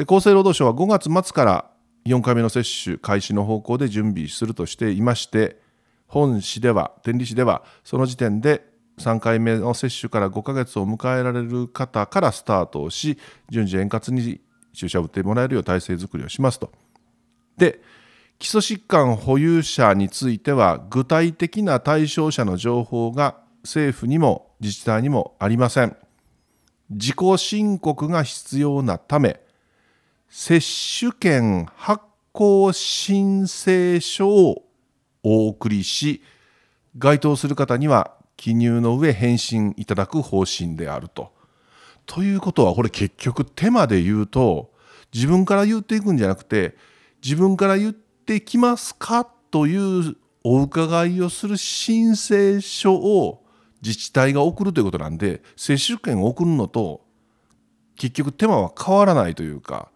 厚生労働省は5月末から4回目の接種開始の方向で準備するとしていまして本市では天理市ではその時点で3回目の接種から5ヶ月を迎えられる方からスタートをし順次円滑に注射を打ってもらえるよう体制づくりをしますと。で基礎疾患保有者については具体的な対象者の情報が政府にも自治体にもありません自己申告が必要なため接種券発行申請書をお送りし該当する方には記入の上返信いただく方針であると。ということはこれ結局手まで言うと自分から言っていくんじゃなくて自分から言ってきますかというお伺いをする申請書を自治体が送るということなんで接種券を送るのと結局手間は変わらないというか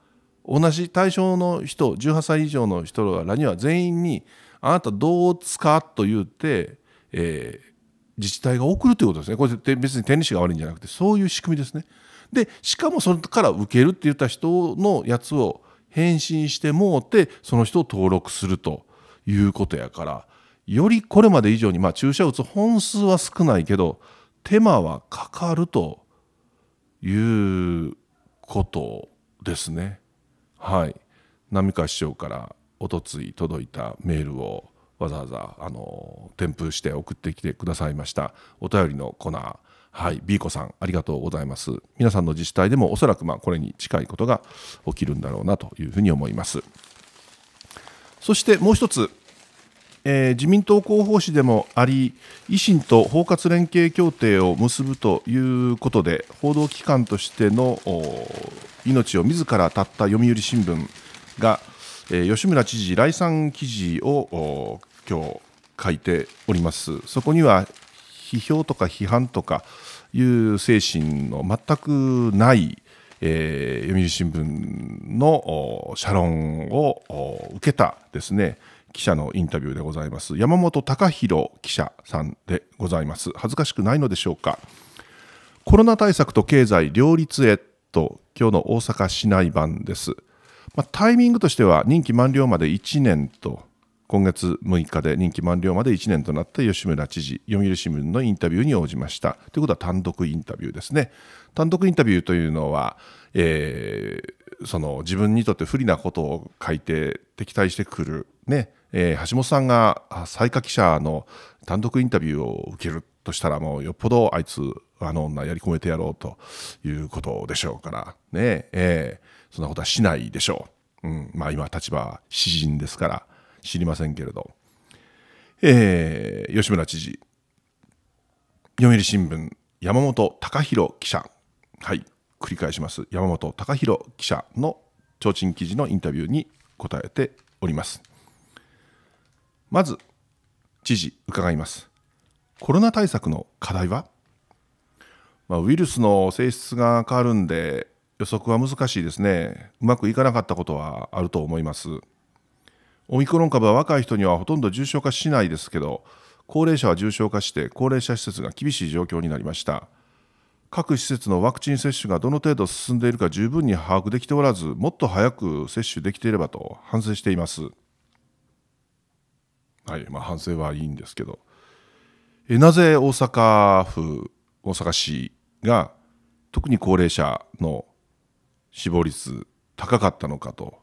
同じ対象の人18歳以上の人らには全員に「あなたどうですか?」と言って、えー、自治体が送るということですねこれ別に天理市が悪いんじゃなくてそういう仕組みですね。でしかもそれから受けるって言った人のやつを返信してもうてその人を登録するということやからよりこれまで以上にまあ注射打つ本数は少ないけど手間はかかるということですね。はい波川市長からおとつい届いたメールをわざわざあの添付して送ってきてくださいましたお便りのコナーはい、B 子さんありがとうございます皆さんの自治体でもおそらくまあこれに近いことが起きるんだろうなというふうに思いますそしてもう一つ、えー、自民党広報誌でもあり維新と包括連携協定を結ぶということで報道機関としての命を自ら絶った読売新聞が、えー、吉村知事来賛記事を今日書いておりますそこには批評とか批判とかいう精神の全くない、えー、読売新聞の社論を受けたですね記者のインタビューでございます山本隆弘記者さんでございます恥ずかしくないのでしょうかコロナ対策と経済両立へと今日の大阪市内版です、まあ、タイミングとしては任期満了まで1年と今月6日で任期満了まで1年となった吉村知事読売新聞のインタビューに応じましたということは単独インタビューですね単独インタビューというのは、えー、その自分にとって不利なことを書いて敵対してくる、ねえー、橋本さんが雑貨記者の単独インタビューを受けるとしたらもうよっぽどあいつあの女やり込めてやろうということでしょうからね、えー、そんなことはしないでしょう。うん、まあ今立場は詩人ですから知りませんけれど、えー、吉村知事、読売新聞、山本隆弘記者、はい、繰り返します、山本隆弘記者の提灯記事のインタビューに答えております。まず、知事、伺います。コロナ対策の課題は、まあ、ウイルスの性質が変わるんで、予測は難しいですね。うまくいかなかったことはあると思います。オミクロン株は若い人にはほとんど重症化しないですけど、高齢者は重症化して高齢者施設が厳しい状況になりました。各施設のワクチン接種がどの程度進んでいるか十分に把握できておらず、もっと早く接種できていればと反省しています。はい、まあ、反省はいいんですけど。えなぜ大阪府、大阪市が特に高齢者の死亡率高かったのかと、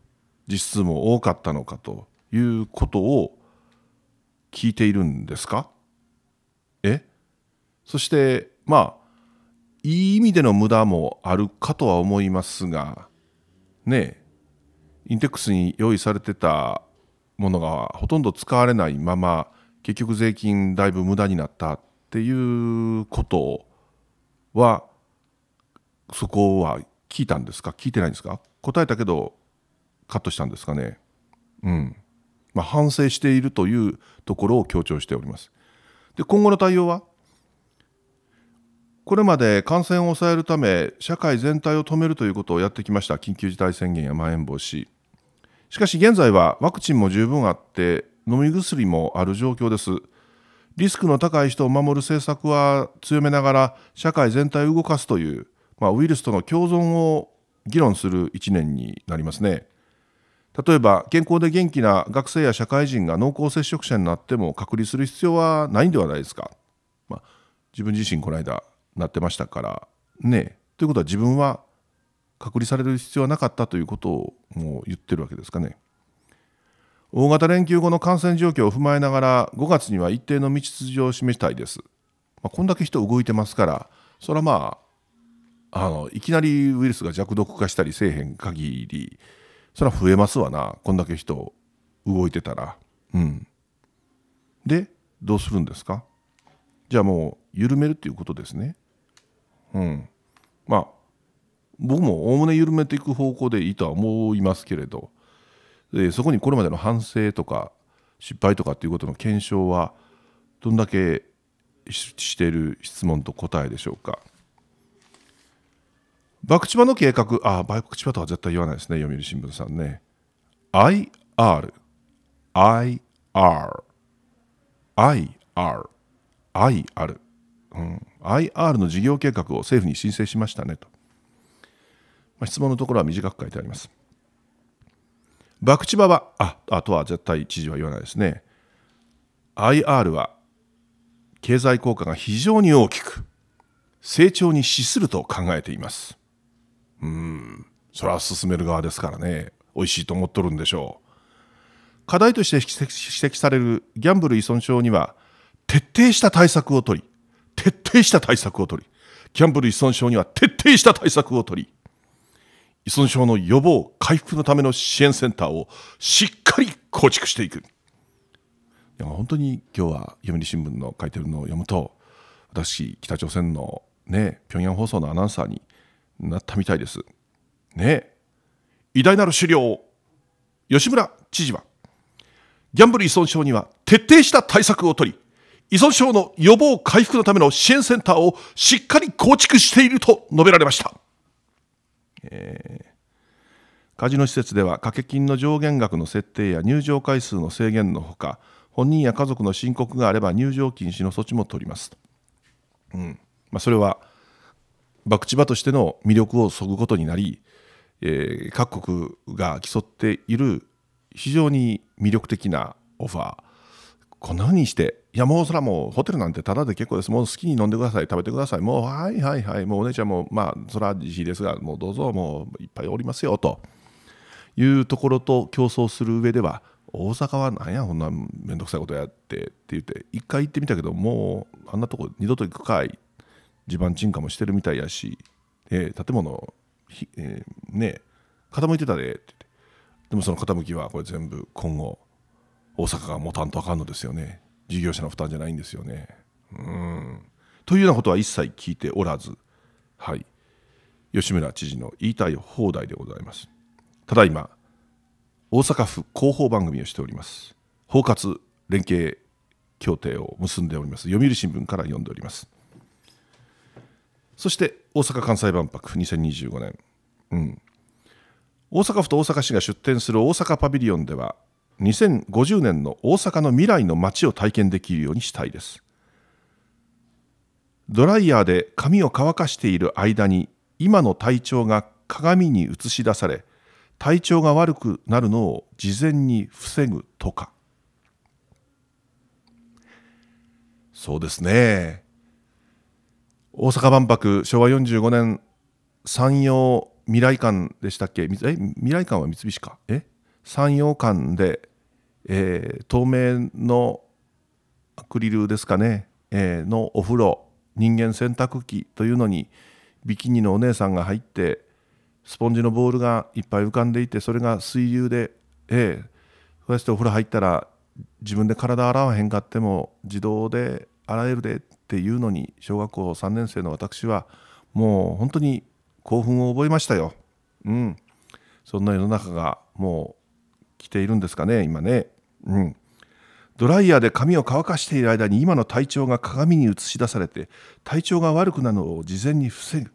実数も多かったのかということを聞いているんですかえそしてまあいい意味での無駄もあるかとは思いますがねえインテックスに用意されてたものがほとんど使われないまま結局税金だいぶ無駄になったっていうことはそこは聞いたんですか聞いてないんですか答えたけどカットしたんですかねうんまあ、反省しているというところを強調しております。で今後の対応はこれまで感染を抑えるため社会全体を止めるということをやってきました緊急事態宣言やまん延防止しかし現在はワクチンも十分あって飲み薬もある状況ですリスクの高い人を守る政策は強めながら社会全体を動かすという、まあ、ウイルスとの共存を議論する1年になりますね。例えば健康で元気な学生や社会人が濃厚接触者になっても隔離する必要はないんではないですか、まあ、自分自身この間なってましたからねということは自分は隔離される必要はなかったということをもう言ってるわけですかね大型連休後の感染状況を踏まえながら5月には一定の道筋を示したいです、まあ、こんだけ人動いてますからそれはまああのいきなりウイルスが弱毒化したりせえへん限りそれは増えますわなこんだけ人動いてたらうんでどうするんですかじゃあもう緩めるっていうことですねうんまあ僕もおおむね緩めていく方向でいいとは思いますけれどでそこにこれまでの反省とか失敗とかっていうことの検証はどんだけしている質問と答えでしょうか。博打場の計画、あ、博打場とは絶対言わないですね、読売新聞さんね。IR、IR、IR、IR、うん、IR の事業計画を政府に申請しましたねと。まあ、質問のところは短く書いてあります。クチ場は、あ、あとは絶対知事は言わないですね。IR は経済効果が非常に大きく成長に資すると考えています。うんそれは進める側ですからね美味しいと思っとるんでしょう課題として指摘されるギャンブル依存症には徹底した対策を取り徹底した対策を取りギャンブル依存症には徹底した対策を取り依存症の予防回復のための支援センターをしっかり構築していくいや本当に今日は読売新聞の書いてるのを読むと私北朝鮮のね平壌放送のアナウンサーになったみたいです。ね偉大なる首を、吉村知事は、ギャンブル依存症には徹底した対策をとり、依存症の予防回復のための支援センターをしっかり構築していると述べられました。えーカジノ施設では掛け金の上限額の設定や入場回数の制限のほか本人や家族の申告があれば入場禁止の措置も取りますと、うんまあ、それは博打場としての魅力をそぐことになり、えー、各国が競っている非常に魅力的なオファーこんなふうにしていやもうそれはもうホテルなんてただで結構ですもう好きに飲んでください食べてくださいもうはいはいはいもうお姉ちゃんもまあそれは慈悲ですがもうどうぞもういっぱいおりますよというところと競争する上では大阪はなんやこんな面倒くさいことやってって言って一回行ってみたけどもうあんなとこ二度と行くかい地盤沈下もしてるみたいやし、えー、建物ひ、えー、ね傾いてたでってってでもその傾きはこれ全部今後大阪が持たんとあかんのですよね事業者の負担じゃないんですよねうんというようなことは一切聞いておらずはい吉村知事の言いたい放題でございますただいま大阪府広報番組をしております包括連携協定を結んでおります読売新聞から読んでおりますそして大阪・関西万博2025年、うん、大阪府と大阪市が出展する大阪パビリオンでは2050年の大阪の未来の街を体験できるようにしたいですドライヤーで髪を乾かしている間に今の体調が鏡に映し出され体調が悪くなるのを事前に防ぐとかそうですね大阪万博昭和45年山陽未来館でしたっけえ未来館は三菱かえ山陽館で、えー、透明のアクリルですかね、えー、のお風呂人間洗濯機というのにビキニのお姉さんが入ってスポンジのボールがいっぱい浮かんでいてそれが水流で、えそうやってお風呂入ったら自分で体洗わへんかっても自動で洗えるでっていうのに小学校3年生の私はもう本当に興奮を覚えましたよ。うん、そんな世の中がもう来ているんですかね今ね。うん、ドライヤーで髪を乾かしている間に今の体調が鏡に映し出されて体調が悪くなるのを事前に防ぐ。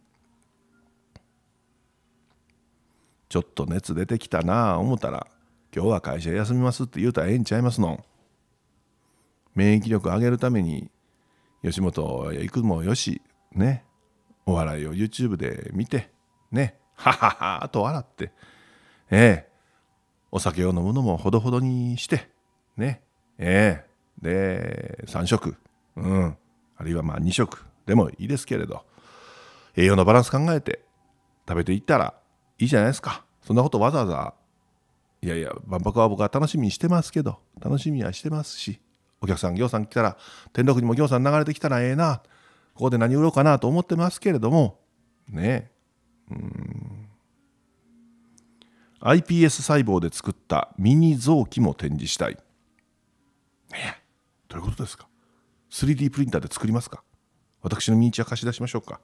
ちょっと熱出てきたなあ思ったら今日は会社休みますって言うたらええんちゃいますの。免疫力上げるために吉本行くもよしねお笑いを YouTube で見てねはははと笑ってええお酒を飲むのもほどほどにしてねええで3食うんあるいはまあ2食でもいいですけれど栄養のバランス考えて食べていったらいいじゃないですかそんなことわざわざいやいや万博は僕は楽しみにしてますけど楽しみはしてますしお客さん、ぎょうさん来たら、天禄にもぎょうさん流れてきたらええな、ここで何売ろうかなと思ってますけれども、ねえ、うん。iPS 細胞で作ったミニ臓器も展示したい。ねえ、どういうことですか ?3D プリンターで作りますか私のミニチュア貸し出しましょうか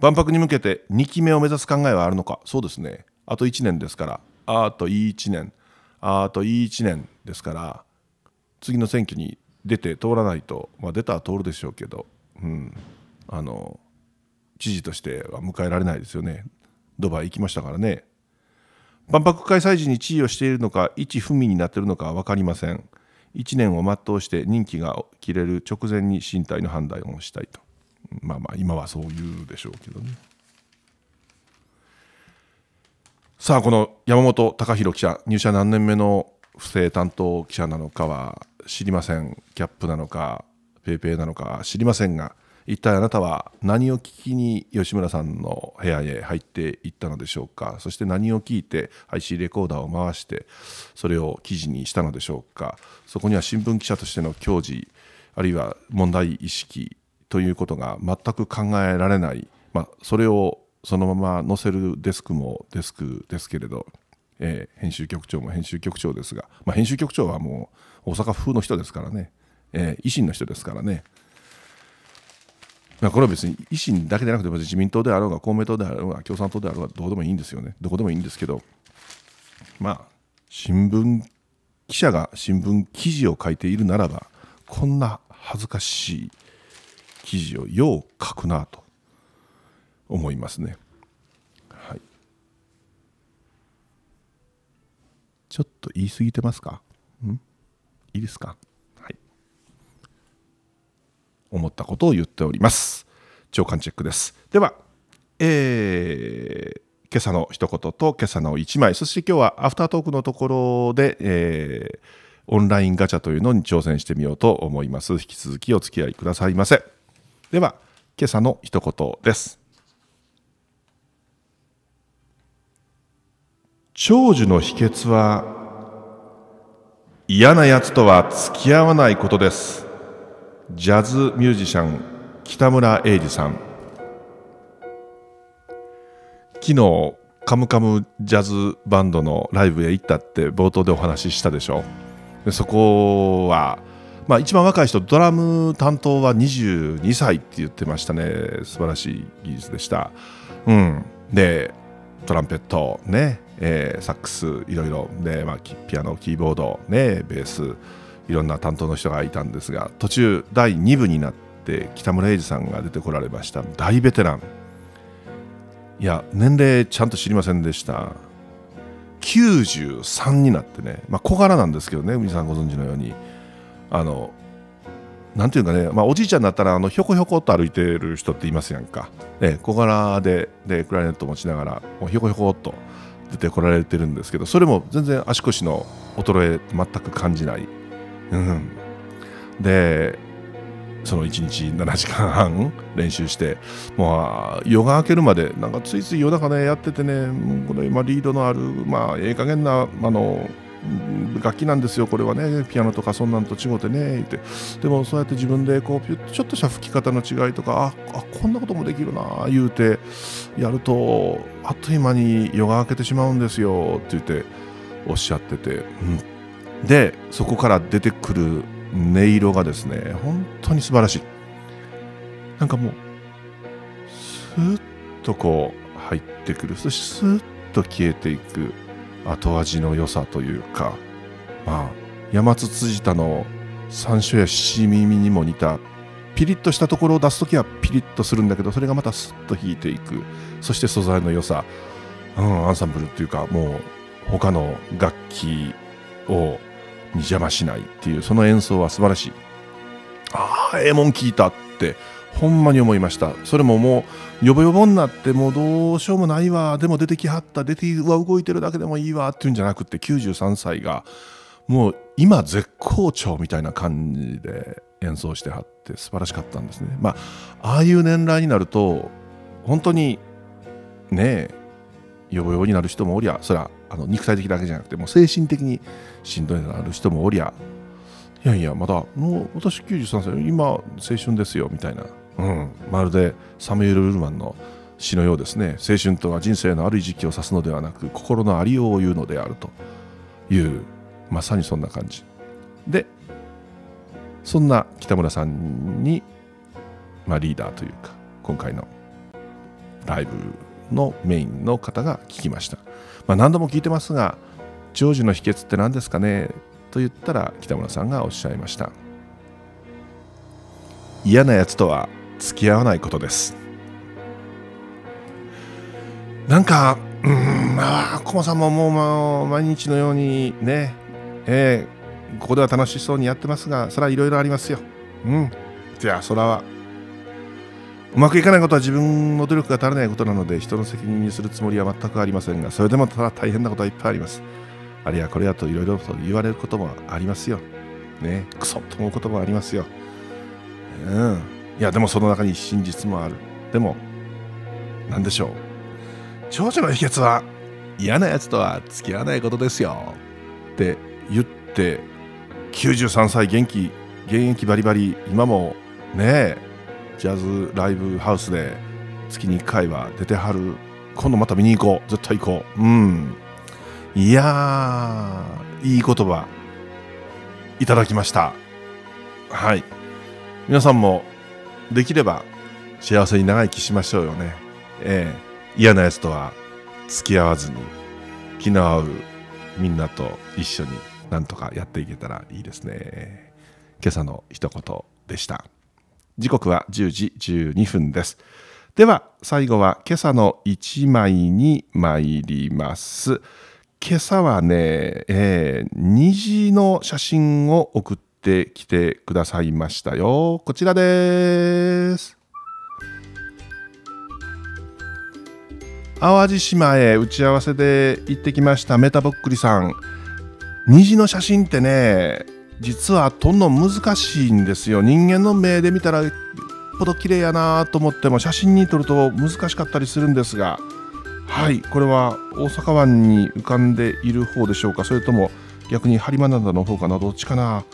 万博に向けて2期目を目指す考えはあるのかそうですね。あと1年ですから、あと1年、あと1年ですから、次の選挙に出て通らないと、まあ、出たら通るでしょうけど、うん、あの知事としては迎えられないですよねドバイ行きましたからね万博開催時に地位をしているのか一不民になっているのかは分かりません1年を全うして任期が切れる直前に身体の判断をしたいとまあまあ今はそう言うでしょうけどねさあこの山本隆弘記者入社何年目の不正担当記者なのかは知りませんキャップなのか paypay なのか知りませんが一体あなたは何を聞きに吉村さんの部屋へ入っていったのでしょうかそして何を聞いて IC レコーダーを回してそれを記事にしたのでしょうかそこには新聞記者としての矜持あるいは問題意識ということが全く考えられない、まあ、それをそのまま載せるデスクもデスクですけれど、えー、編集局長も編集局長ですが、まあ、編集局長はもう大阪風の人ですからね、えー、維新の人ですからね、まあ、これは別に維新だけでなくて自民党であろうが公明党であろうが共産党であろうがどうでもいいんですよねどこでもいいんですけどまあ新聞記者が新聞記事を書いているならばこんな恥ずかしい記事をよう書くなと思いますね。はい、ちょっと言い過ぎてますかんいいですか、はい、思ったことを言っております長官チェックですでは、えー、今朝の一言と今朝の一枚そして今日はアフタートークのところで、えー、オンラインガチャというのに挑戦してみようと思います引き続きお付き合いくださいませでは今朝の一言です長寿の秘訣は嫌な奴とは付き合わないことですジャズミュージシャン北村英二さん昨日カムカムジャズバンドのライブへ行ったって冒頭でお話ししたでしょでそこは、まあ、一番若い人ドラム担当は22歳って言ってましたね素晴らしい技術でしたうんでトランペットねえー、サックスいろいろで、まあ、ピアノキーボード、ね、ベースいろんな担当の人がいたんですが途中第2部になって北村英二さんが出てこられました大ベテランいや年齢ちゃんと知りませんでした93になってね、まあ、小柄なんですけどね海さんご存知のようにあのなんていうかね、まあ、おじいちゃんだったらあのひょこひょこと歩いてる人っていますやんか、ええ、小柄ででクライネット持ちながらひょこひょこっと出てこられてるんですけどそれも全然足腰の衰え全く感じない、うん、でその1日7時間半練習してもう夜が明けるまでなんかついつい夜中ねやっててねこの今リードのあるまあええ加減なあの楽器なんですよこれはねピアノとかそんなんと違うてねってでもそうやって自分でこうピュッとちょっとした吹き方の違いとかあこんなこともできるな言うてやるとあっという間に夜が明けてしまうんですよって言っておっしゃってて、うん、でそこから出てくる音色がですね本当に素晴らしいなんかもうスーッとこう入ってくるそしてスーッと消えていく後味の良さというかまあ山津辻田の山椒や七みにも似たピリッとしたところを出す時はピリッとするんだけどそれがまたスッと引いていくそして素材の良さ、うん、アンサンブルっていうかもう他の楽器をに邪魔しないっていうその演奏は素晴らしいああええもん聞いたってほんまに思いましたそれももうよぼよぼになってもうどうしようもないわでも出てきはった出ては動いてるだけでもいいわっていうんじゃなくて93歳がもう今絶好調みたいな感じで演奏してはって素晴らしかったんですねまあああいう年代になると本当にねえよぼよぼになる人もおりゃそりゃあの肉体的だけじゃなくてもう精神的にしんどいなる人もおりゃいやいやまだもう私93歳今青春ですよみたいなうん、まるでサミュエル・ルルマンの詩のようですね青春とは人生のある時期を指すのではなく心のありようを言うのであるというまさにそんな感じでそんな北村さんに、まあ、リーダーというか今回のライブのメインの方が聞きました、まあ、何度も聞いてますが長寿の秘訣って何ですかねと言ったら北村さんがおっしゃいました嫌なやつとは付き合わないことですなんかうんまあコマさんももう、まあ、毎日のようにねえー、ここでは楽しそうにやってますがそれはいろいろありますようんじゃあそれはうまくいかないことは自分の努力が足らないことなので人の責任にするつもりは全くありませんがそれでもただ大変なことはいっぱいありますあれやこれやといろいろと言われることもありますよねクソと思うこともありますようんいやでもその中に真実もあるでも何でしょう長女の秘訣は嫌なやつとは付き合わないことですよって言って93歳元気現役バリバリ今もねえジャズライブハウスで月に1回は出てはる今度また見に行こう絶対行こううんいやいい言葉いただきましたはい皆さんもできれば幸せに長生きしましょうよね。ええ嫌な奴とは付き合わずに、気の合うみんなと一緒になんとかやっていけたらいいですね。今朝の一言でした。時刻は10時12分です。では最後は今朝の一枚に参ります。今朝はね、えー、虹の写真を送っってきてくださいましたよこちらです淡路島へ打ち合わせで行ってきましたメタボックリさん虹の写真ってね実は撮るの難しいんですよ人間の目で見たらほど綺麗やなと思っても写真に撮ると難しかったりするんですがはいこれは大阪湾に浮かんでいる方でしょうかそれとも逆に播磨灘の方かなどっちかな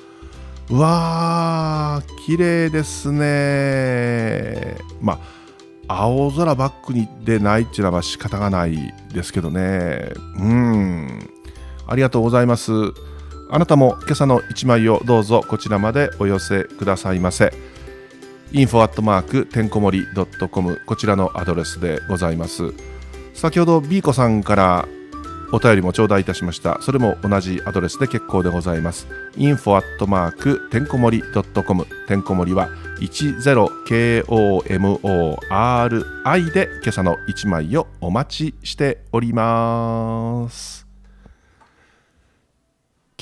うわー、綺麗ですね。まあ、青空バックにでないっていうのは仕方がないですけどね。うん。ありがとうございます。あなたも今朝の1枚をどうぞこちらまでお寄せくださいませ。info アットマークてんこ盛り .com こちらのアドレスでございます。先ほど B 子さんからお便りも頂戴いたしましたそれも同じアドレスで結構でございます info アットマークてんこ盛り .com てんこ盛りは 10komori で今朝の1枚をお待ちしております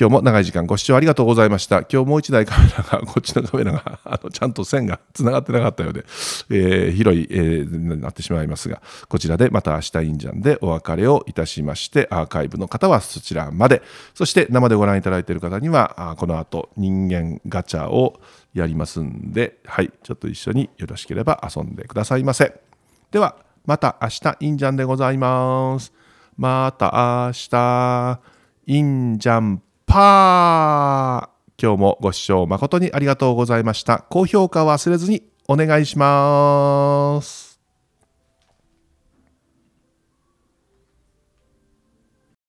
今日も長い時間ご視聴ありがとうございました。今日もう一台カメラが、こっちのカメラが、あのちゃんと線がつながってなかったようで、えー、広い、えー、なってしまいますが、こちらでまた明日インジャンでお別れをいたしまして、アーカイブの方はそちらまで、そして生でご覧いただいている方には、あこの後人間ガチャをやりますんで、はい、ちょっと一緒によろしければ遊んでくださいませ。では、また明日インジャンでございます。また明日、インジャンパー今日もご視聴誠にありがとうございました。高評価を忘れずにお願いします。